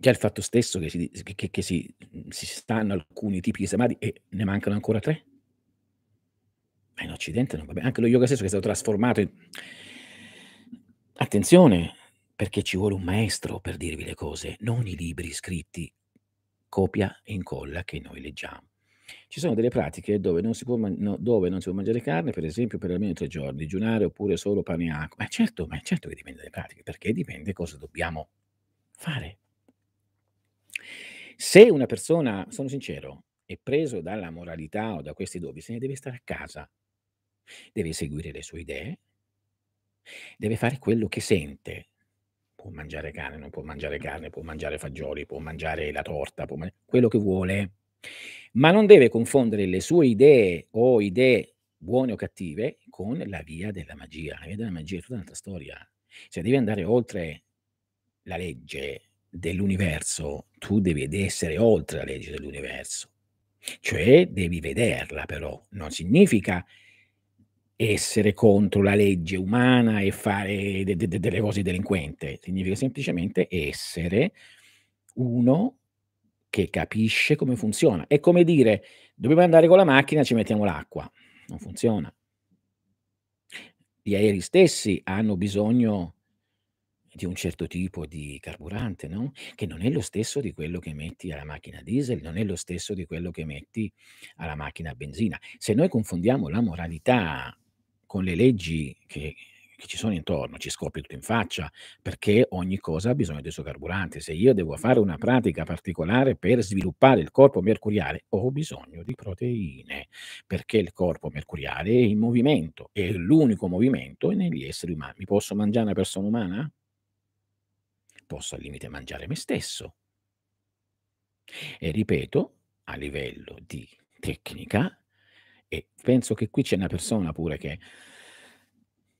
già il fatto stesso che, si, che, che si, mhmm, si, stanno alcuni tipi di samadhi e ne mancano ancora tre. Ma in Occidente non va bene. Anche lo yoga stesso che è stato trasformato in... Attenzione, perché ci vuole un maestro per dirvi le cose, non i libri scritti, copia e incolla che noi leggiamo. Ci sono delle pratiche dove non, man- no, dove non si può, mangiare carne, per esempio, per almeno tre giorni, digiunare oppure solo pane e acqua. Ma certo, ma certo che dipende dalle pratiche, perché dipende cosa dobbiamo fare. Se una persona, sono sincero, è preso dalla moralità o da questi dubbi, se ne deve stare a casa, deve seguire le sue idee, deve fare quello che sente. Può mangiare carne, non può mangiare carne, può mangiare fagioli, può mangiare la torta, può mangiare quello che vuole, ma non deve confondere le sue idee o idee buone o cattive con la via della magia. La via della magia è tutta un'altra storia, cioè devi andare oltre la legge, dell'universo, tu devi essere oltre la legge dell'universo, cioè devi vederla però, non significa essere contro la legge umana e fare de- de- delle cose delinquente, significa semplicemente essere uno che capisce come funziona. È come dire, dobbiamo andare con la macchina, ci mettiamo l'acqua, non funziona. Gli aerei stessi hanno bisogno di un certo tipo di carburante, no, che non è lo stesso di quello che metti alla macchina diesel, non è lo stesso di quello che metti alla macchina a benzina. Se noi confondiamo la moralità con le leggi che che ci sono intorno, ci scoppia tutto in faccia, perché ogni cosa ha bisogno del suo carburante. Se io devo fare una pratica particolare per sviluppare il corpo mercuriale, ho bisogno di proteine, perché il corpo mercuriale è in movimento, è l'unico movimento negli esseri umani. Mi posso mangiare una persona umana? posso al limite mangiare me stesso. E ripeto, a livello di tecnica, e penso che qui c'è una persona pure che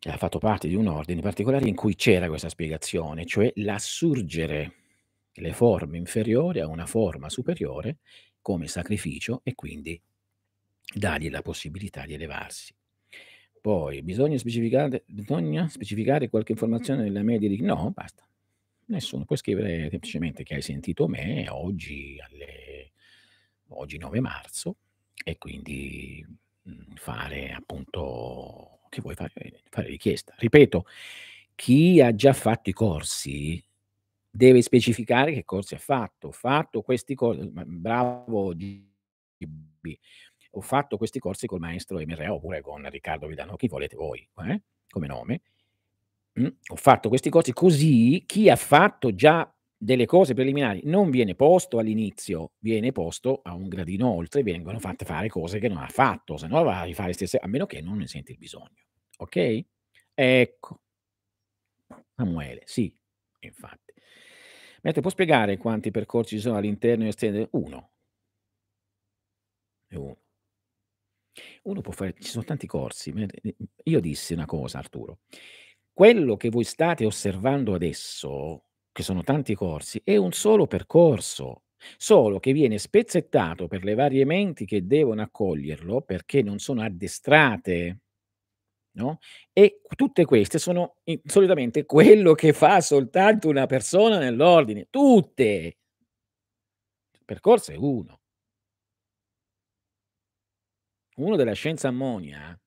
ha fatto parte di un ordine particolare in cui c'era questa spiegazione, cioè l'assurgere le forme inferiori a una forma superiore come sacrificio e quindi dargli la possibilità di elevarsi. Poi bisogna specificare, bisogna specificare qualche informazione nella media di... No, basta. Nessuno, puoi scrivere semplicemente che hai sentito me oggi, alle, oggi 9 marzo e quindi mm, fare appunto che vuoi fare, fare richiesta. Ripeto, chi ha già fatto i corsi deve specificare che corsi ha fatto. Ho fatto questi corsi, bravo GB, ho fatto questi corsi col maestro MRA oppure con Riccardo Vidano, chi volete voi, eh? come nome ho fatto questi corsi così chi ha fatto già delle cose preliminari non viene posto all'inizio, viene posto a un gradino oltre, vengono fatte fare cose che non ha fatto, se no va a rifare le stesse, a meno che non ne senti il bisogno. Ok? Ecco. Samuele, sì, infatti. Mentre può spiegare quanti percorsi ci sono all'interno e esterno? Uno. uno. Uno può fare, ci sono tanti corsi. Io dissi una cosa, Arturo quello che voi state osservando adesso, che sono tanti corsi, è un solo percorso, solo che viene spezzettato per le varie menti che devono accoglierlo perché non sono addestrate. No? E tutte queste sono solitamente quello che fa soltanto una persona nell'ordine, tutte. Il percorso è uno. Uno della scienza ammonia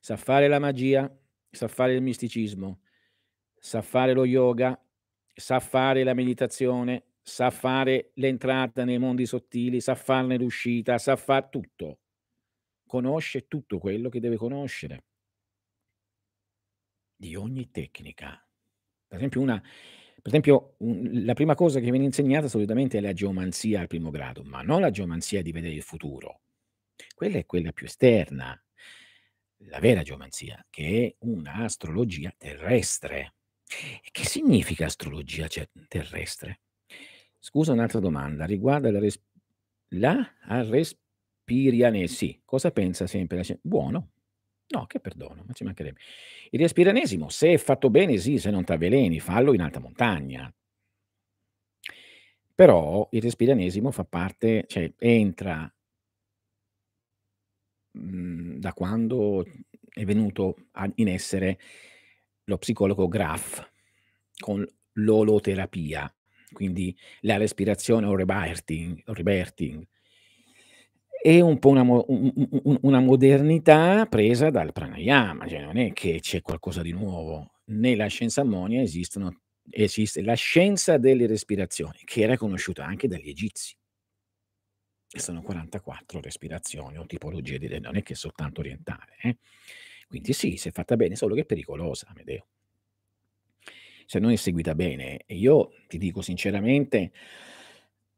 sa fare la magia, sa fare il misticismo, sa fare lo yoga, sa fare la meditazione, sa fare l'entrata nei mondi sottili, sa farne l'uscita, sa fare tutto. Conosce tutto quello che deve conoscere di ogni tecnica. Per esempio, una, per esempio un, la prima cosa che viene insegnata solitamente è la geomanzia al primo grado, ma non la geomanzia di vedere il futuro. Quella è quella più esterna, la vera geomanzia, che è un'astrologia terrestre. E Che significa astrologia cioè, terrestre? Scusa un'altra domanda, riguarda la, res- la respirianesi. Cosa pensa sempre la scienza? Buono. No, che perdono, ma ci mancherebbe. Il respiranesimo, se è fatto bene, sì, se non ti avveleni, fallo in alta montagna. Però il respiranesimo fa parte, cioè entra Mhmm, da quando è venuto a, in essere lo psicologo Graf con l'oloterapia, quindi la respirazione o rebirthing, o rebirthing è un po' una, una, modernità presa dal pranayama, cioè non è che c'è qualcosa di nuovo. Nella scienza ammonia esiste la scienza delle respirazioni, che era conosciuta anche dagli egizi. E sono 44 respirazioni o tipologie di... non è che è soltanto orientale. Eh? Quindi sì, se fatta bene, solo che è pericolosa, Amedeo. Se non è seguita bene, io ti dico sinceramente,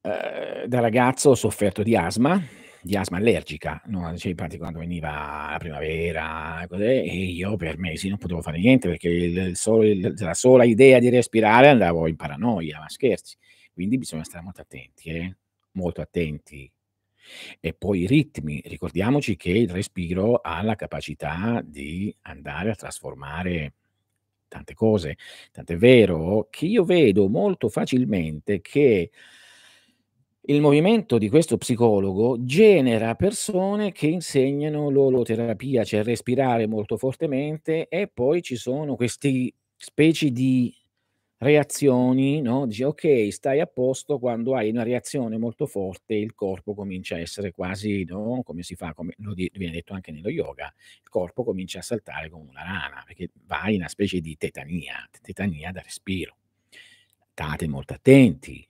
eh, da ragazzo ho sofferto di asma, di asma allergica, no? cioè, infatti quando veniva la primavera così, e io per mesi non potevo fare niente perché il, il solo, il, la sola idea di respirare andavo in paranoia, ma scherzi. Quindi bisogna stare molto attenti, eh? molto attenti e poi i ritmi, ricordiamoci che il respiro ha la capacità di andare a trasformare tante cose, tant'è vero che io vedo molto facilmente che il movimento di questo psicologo genera persone che insegnano l'oloterapia, cioè respirare molto fortemente e poi ci sono questi specie di reazioni, no? dice ok, stai a posto, quando hai una reazione molto forte il corpo comincia a essere quasi, no? come si fa, come lo di- viene detto anche nello yoga, il corpo comincia a saltare come una rana, perché vai in una specie di tetania, tetania da respiro. State molto attenti,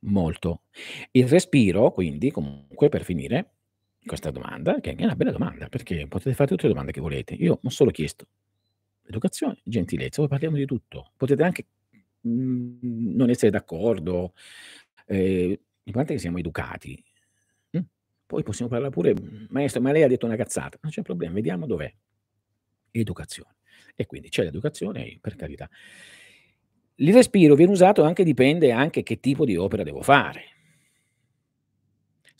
molto. Il respiro, quindi, comunque, per finire questa domanda, che è una bella domanda, perché potete fare tutte le domande che volete, io ho solo chiesto Educazione, gentilezza, poi parliamo di tutto. Potete anche mhmm, non essere d'accordo, eh, l'importante è che siamo educati. Hm? Poi possiamo parlare pure, maestro, ma lei ha detto una cazzata, non c'è problema, vediamo dov'è. Educazione. E quindi c'è l'educazione, per carità. Il respiro viene usato anche, dipende anche che tipo di opera devo fare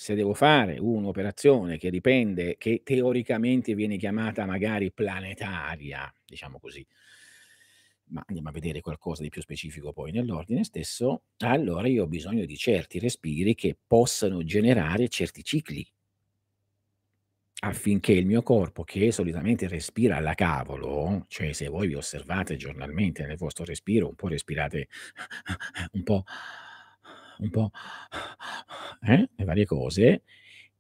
se devo fare un'operazione che dipende, che teoricamente viene chiamata magari planetaria, diciamo così, ma andiamo a vedere qualcosa di più specifico poi nell'ordine stesso, allora io ho bisogno di certi respiri che possano generare certi cicli affinché il mio corpo, che solitamente respira alla cavolo, cioè se voi vi osservate giornalmente nel vostro respiro, un po' respirate un po' un po' eh, le varie cose.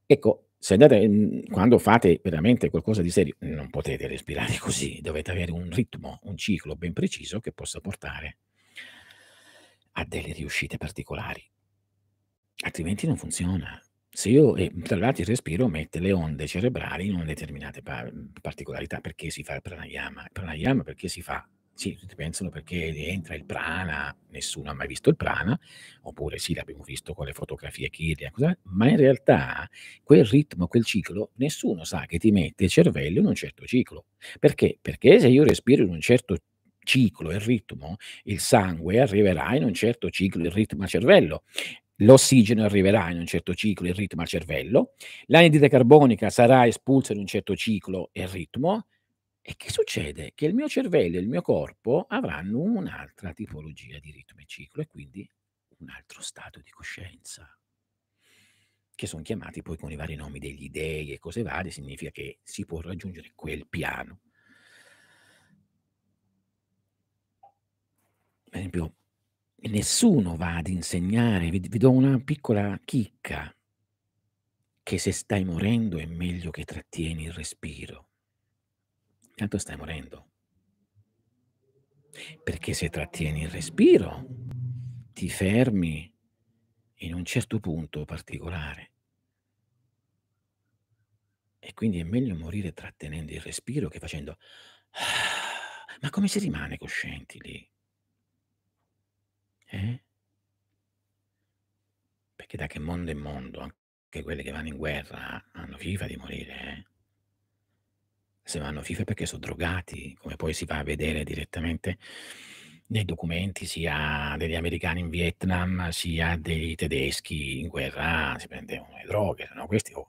Ecco, se andate, mm, quando fate veramente qualcosa di serio, non potete respirare così, dovete avere un ritmo, un ciclo ben preciso che possa portare a delle riuscite particolari. Altrimenti non funziona. Se io, e tra l'altro il respiro mette le onde cerebrali in una determinata mm, particolarità, perché si fa il pranayama? Il pranayama perché si fa? sì, tutti pensano perché entra il prana, nessuno ha mai visto il prana, oppure sì, l'abbiamo visto con le fotografie chiriache, ma in realtà quel ritmo, quel ciclo, nessuno sa che ti mette il cervello in un certo ciclo. Perché? Perché se io respiro in un certo ciclo e ritmo, il sangue arriverà in un certo ciclo il ritmo al cervello. L'ossigeno arriverà in un certo ciclo il ritmo al cervello, l'anidride carbonica sarà espulsa in un certo ciclo e ritmo, e che succede? Che il mio cervello e il mio corpo avranno un'altra tipologia di ritmo e ciclo e quindi un altro stato di coscienza, che sono chiamati poi con i vari nomi degli dei e cose varie, significa che si può raggiungere quel piano. Per esempio, nessuno va ad insegnare, vi, vi do una piccola chicca, che se stai morendo è meglio che trattieni il respiro Tanto stai morendo. Perché se trattieni il respiro, ti fermi in un certo punto particolare. E quindi è meglio morire trattenendo il respiro che facendo... Ah, ma come si rimane coscienti lì? Eh? Perché da che mondo è mondo, anche quelli che vanno in guerra hanno FIFA di morire, eh? se vanno FIFA perché sono drogati, come poi si va a vedere direttamente nei documenti sia degli americani in Vietnam sia dei tedeschi in guerra, si prendevano le droghe, no? Questi, oh,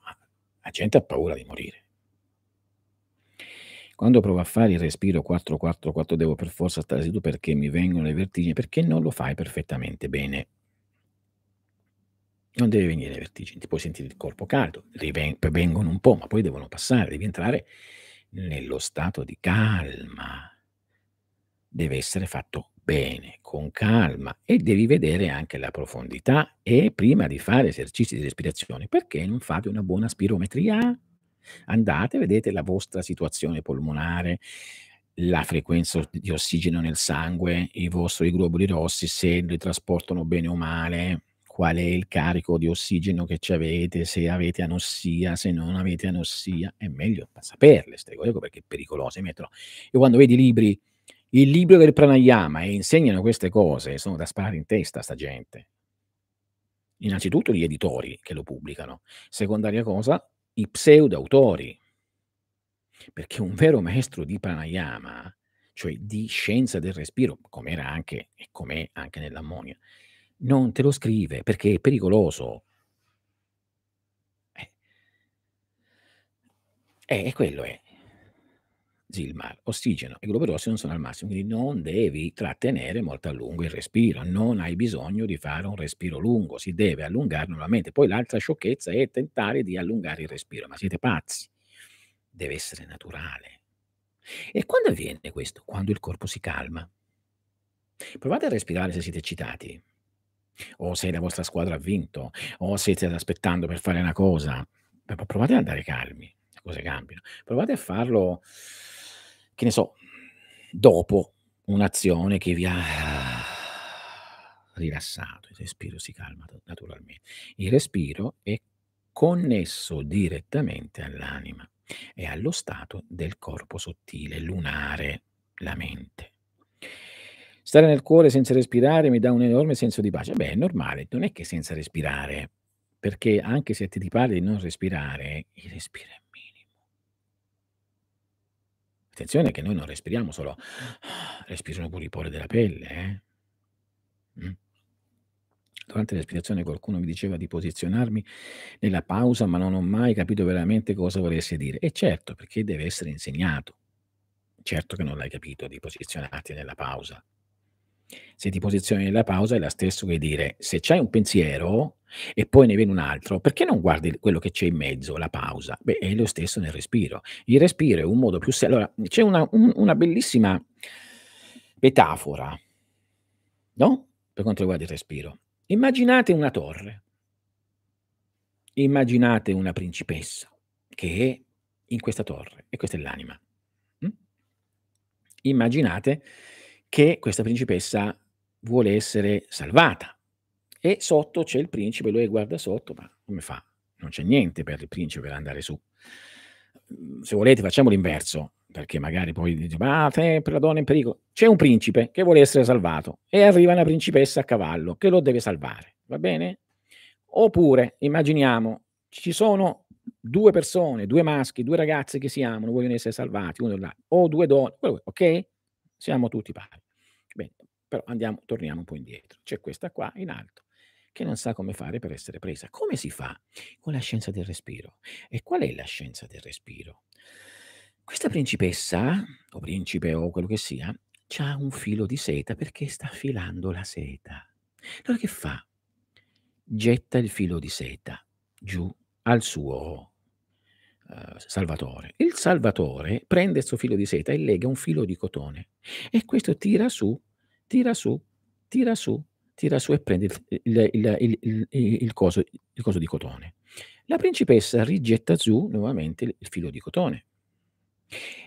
la gente ha paura di morire. Quando provo a fare il respiro 4 devo per forza stare seduto perché mi vengono le vertigini, perché non lo fai perfettamente bene. Non deve venire le vertigini, ti puoi sentire il corpo caldo, vengono un po', ma poi devono passare, devi entrare nello stato di calma. Deve essere fatto bene, con calma e devi vedere anche la profondità e prima di fare esercizi di respirazione, perché non fate una buona spirometria? Andate, vedete la vostra situazione polmonare, la frequenza di ossigeno nel sangue, i vostri globuli rossi, se li trasportano bene o male, qual è il carico di ossigeno che ci avete, se avete anossia, se non avete anossia, è meglio saperle queste cose ecco perché è pericoloso metterlo. E quando vedi libri, il libro del pranayama e insegnano queste cose, sono da sparare in testa a sta gente. Innanzitutto gli editori che lo pubblicano, secondaria cosa i pseudo-autori, perché un vero maestro di pranayama, cioè di scienza del respiro, come era anche e com'è anche nell'ammonia, non te lo scrive perché è pericoloso. Eh, eh quello è. Eh. Zilmar, ossigeno e globerossi non sono al massimo, quindi non devi trattenere molto a lungo il respiro, non hai bisogno di fare un respiro lungo, si deve allungare normalmente. Poi l'altra sciocchezza è tentare di allungare il respiro, ma siete pazzi, deve essere naturale. E quando avviene questo? Quando il corpo si calma. Provate a respirare se siete eccitati o se la vostra squadra ha vinto, o se state aspettando per fare una cosa. Provate ad andare calmi, le cose cambiano. Provate a farlo, che ne so, dopo un'azione che vi ha rilassato. Il respiro si calma naturalmente. Il respiro è connesso direttamente all'anima e allo stato del corpo sottile, lunare, la mente. Stare nel cuore senza respirare mi dà un enorme senso di pace. Beh, è normale, non è che senza respirare, perché anche se ti parli di non respirare, il respiro è minimo. Attenzione che noi non respiriamo solo, ah, respirano pure i pori della pelle. Eh? Mm. Durante l'espirazione qualcuno mi diceva di posizionarmi nella pausa, ma non ho mai capito veramente cosa volesse dire. E certo, perché deve essere insegnato. Certo che non l'hai capito di posizionarti nella pausa se ti posizioni nella pausa è la stessa che dire se c'hai un pensiero e poi ne viene un altro, perché non guardi quello che c'è in mezzo, la pausa? Beh, è lo stesso nel respiro. Il respiro è un modo più serio. Allora, c'è una, un, una bellissima metafora, no? Per quanto riguarda il respiro. Immaginate una torre, immaginate una principessa che è in questa torre, e questa è l'anima. Mm? Immaginate che questa principessa vuole essere salvata. E sotto c'è il principe, lui guarda sotto, ma come fa? Non c'è niente per il principe per andare su. Mm, se volete facciamo l'inverso, perché magari poi dice, ah, te, per la donna è in pericolo. C'è un principe che vuole essere salvato e arriva una principessa a cavallo che lo deve salvare, va bene? Oppure, immaginiamo, ci sono due persone, due maschi, due ragazze che si amano, vogliono essere salvati, uno là, o due donne, ok? Siamo tutti pari. Bene, però andiamo, torniamo un po' indietro. C'è questa qua in alto che non sa come fare per essere presa. Come si fa con la scienza del respiro? E qual è la scienza del respiro? Questa principessa, o principe o quello che sia, ha un filo di seta perché sta filando la seta. Allora che fa? Getta il filo di seta giù al suo eh, Salvatore. Il Salvatore prende il suo filo di seta e lega un filo di cotone e questo tira su, tira su, tira su, tira su e prende il, il, il, il coso, coso, di cotone. La principessa rigetta giù nuovamente il filo di cotone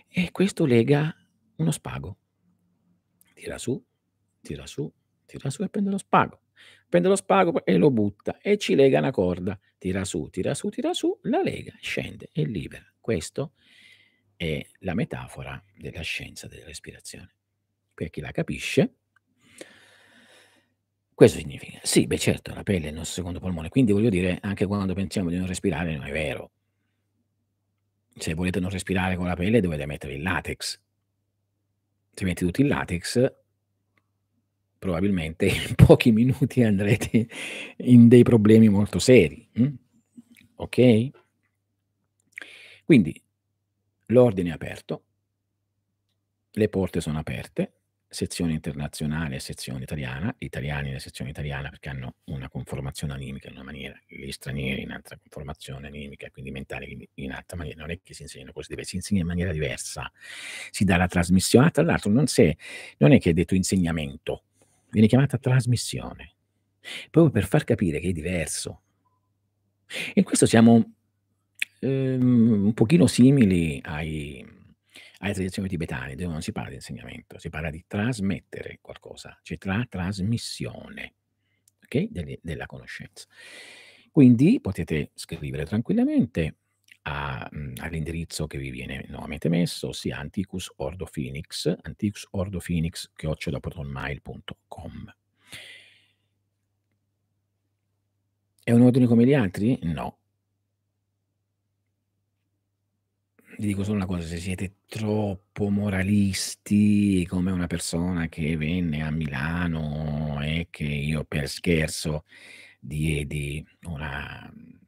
e questo lega uno spago. Tira su, tira su, tira su e prende lo spago prende lo spago e lo butta e ci lega una corda, tira su, tira su, tira su, la lega, scende e libera. Questa è la metafora della scienza della respirazione. Per chi la capisce, questo significa, sì, beh certo, la pelle è il nostro secondo polmone, quindi voglio dire, anche quando pensiamo di non respirare, non è vero. Se volete non respirare con la pelle dovete mettere il latex. Se metti tutto il latex, probabilmente in pochi minuti andrete in dei problemi molto seri. Mm? Ok? Quindi l'ordine è aperto, le porte sono aperte, sezione internazionale e sezione italiana, gli italiani e sezione italiana perché hanno una conformazione animica in una maniera, gli stranieri in un'altra conformazione animica, quindi mentale in un'altra maniera, non è che si insegnano così, si insegna in maniera diversa, si dà la trasmissione, tra l'altro non, non, è che è detto insegnamento, viene chiamata trasmissione, proprio per far capire che è diverso. In questo siamo ehm, un pochino simili ai, alle tradizioni tibetane, dove non si parla di insegnamento, si parla di trasmettere qualcosa, cioè tra trasmissione okay? della conoscenza. Quindi potete scrivere tranquillamente a, mhmm, all'indirizzo che vi viene nuovamente messo, ossia Anticus Ordo Phoenix, Anticus Ordo Phoenix, È un ordine come gli altri? No. Vi dico solo una cosa, se siete troppo moralisti come una persona che venne a Milano e che io per scherzo diedi una mhmm,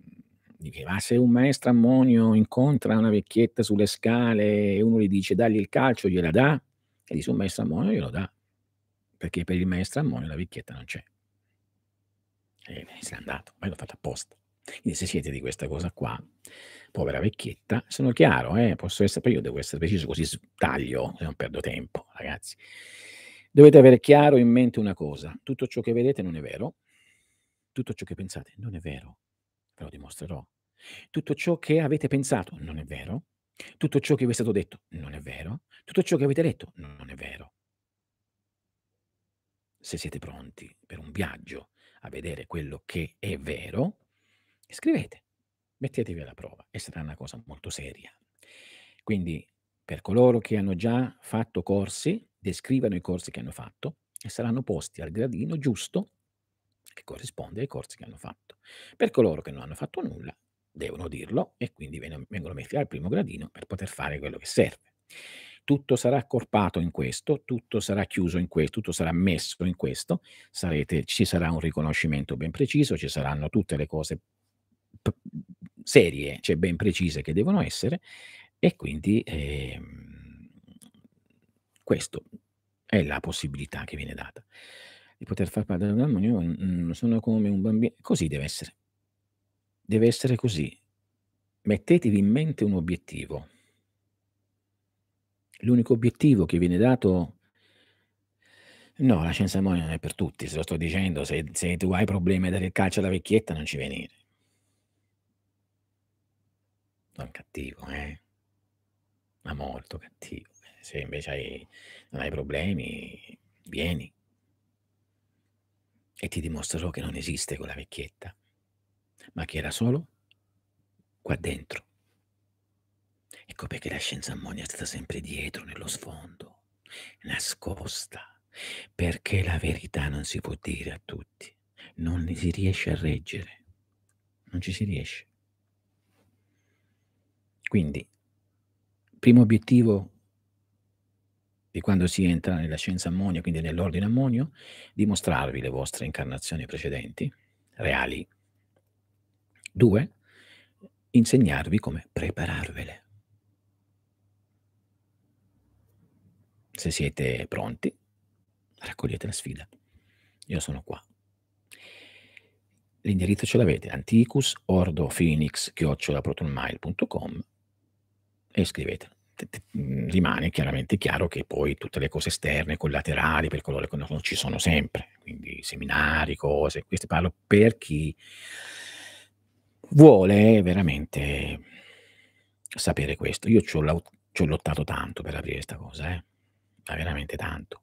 ma se un maestro ammonio incontra una vecchietta sulle scale e uno gli dice dagli il calcio, gliela dà? E dice un maestro ammonio glielo dà, perché per il maestro ammonio la vecchietta non c'è. E se n'è andato, ma l'ho fatto apposta. Quindi se siete di questa cosa qua, povera vecchietta, sono chiaro, eh, posso essere, perché io devo essere preciso così taglio, se non perdo tempo, ragazzi. Dovete avere chiaro in mente una cosa, tutto ciò che vedete non è vero, tutto ciò che pensate non è vero, ve lo dimostrerò. Tutto ciò che avete pensato non è vero. Tutto ciò che vi è stato detto non è vero. Tutto ciò che avete letto non è vero. Se siete pronti per un viaggio a vedere quello che è vero, scrivete, mettetevi alla prova e sarà una cosa molto seria. Quindi per coloro che hanno già fatto corsi, descrivano i corsi che hanno fatto e saranno posti al gradino giusto che corrisponde ai corsi che hanno fatto. Per coloro che non hanno fatto nulla, devono dirlo e quindi vengono messi al primo gradino per poter fare quello che serve. Tutto sarà accorpato in questo, tutto sarà chiuso in questo, tutto sarà messo in questo, sarete, ci sarà un riconoscimento ben preciso, ci saranno tutte le cose p- serie, cioè ben precise che devono essere e quindi eh, questo è la possibilità che viene data di poter far parte dell'armonia, mm, sono come un bambino, così deve essere deve essere così. Mettetevi in mente un obiettivo. L'unico obiettivo che viene dato... No, la scienza del non è per tutti, se lo sto dicendo, se, se tu hai problemi a dare il calcio alla vecchietta non ci venire. Non cattivo, eh? Ma molto cattivo. Se invece hai, non hai problemi, vieni. E ti dimostrerò che non esiste quella vecchietta ma che era solo qua dentro. Ecco perché la scienza ammonia è stata sempre dietro, nello sfondo, nascosta, perché la verità non si può dire a tutti, non si riesce a reggere, non ci si riesce. Quindi, primo obiettivo di quando si entra nella scienza ammonia, quindi nell'ordine ammonio, dimostrarvi le vostre incarnazioni precedenti, reali, Due, insegnarvi come prepararvele. Se siete pronti, raccogliete la sfida. Io sono qua. L'indirizzo ce l'avete, anticus ordophoenix chiocciolaprotonmile.com e scrivete. Mm, rimane chiaramente chiaro che poi tutte le cose esterne, collaterali, per colore che non ci sono sempre, quindi seminari, cose, queste parlo per chi vuole veramente sapere questo. Io ci ho, ci ho lottato tanto per aprire questa cosa, eh? ma veramente tanto.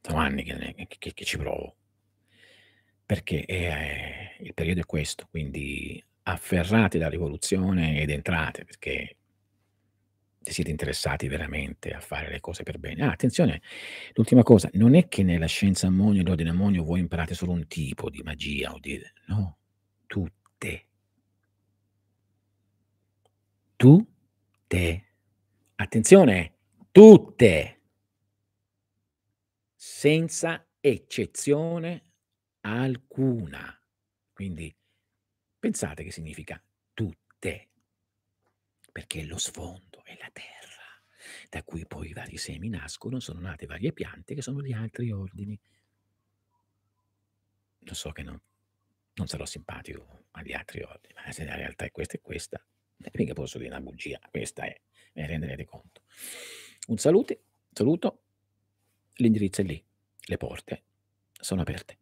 Sono anni che, che, che ci provo, perché è, eh, il periodo è questo, quindi afferrate la rivoluzione ed entrate, perché se siete interessati veramente a fare le cose per bene. Ah, attenzione, l'ultima cosa, non è che nella scienza ammonio e l'ordine ammonio voi imparate solo un tipo di magia o di... no, tutte. Tutte. Attenzione, tutte. Senza eccezione alcuna. Quindi pensate che significa tutte, perché lo sfondo è la terra, da cui poi i vari semi nascono, sono nate varie piante che sono di altri ordini. Lo so che non, non sarò simpatico agli altri oggi, ma se la realtà è questa e questa, mica posso dire una bugia, questa è, me ne renderete conto. Un saluto, saluto, l'indirizzo è lì, le porte sono aperte.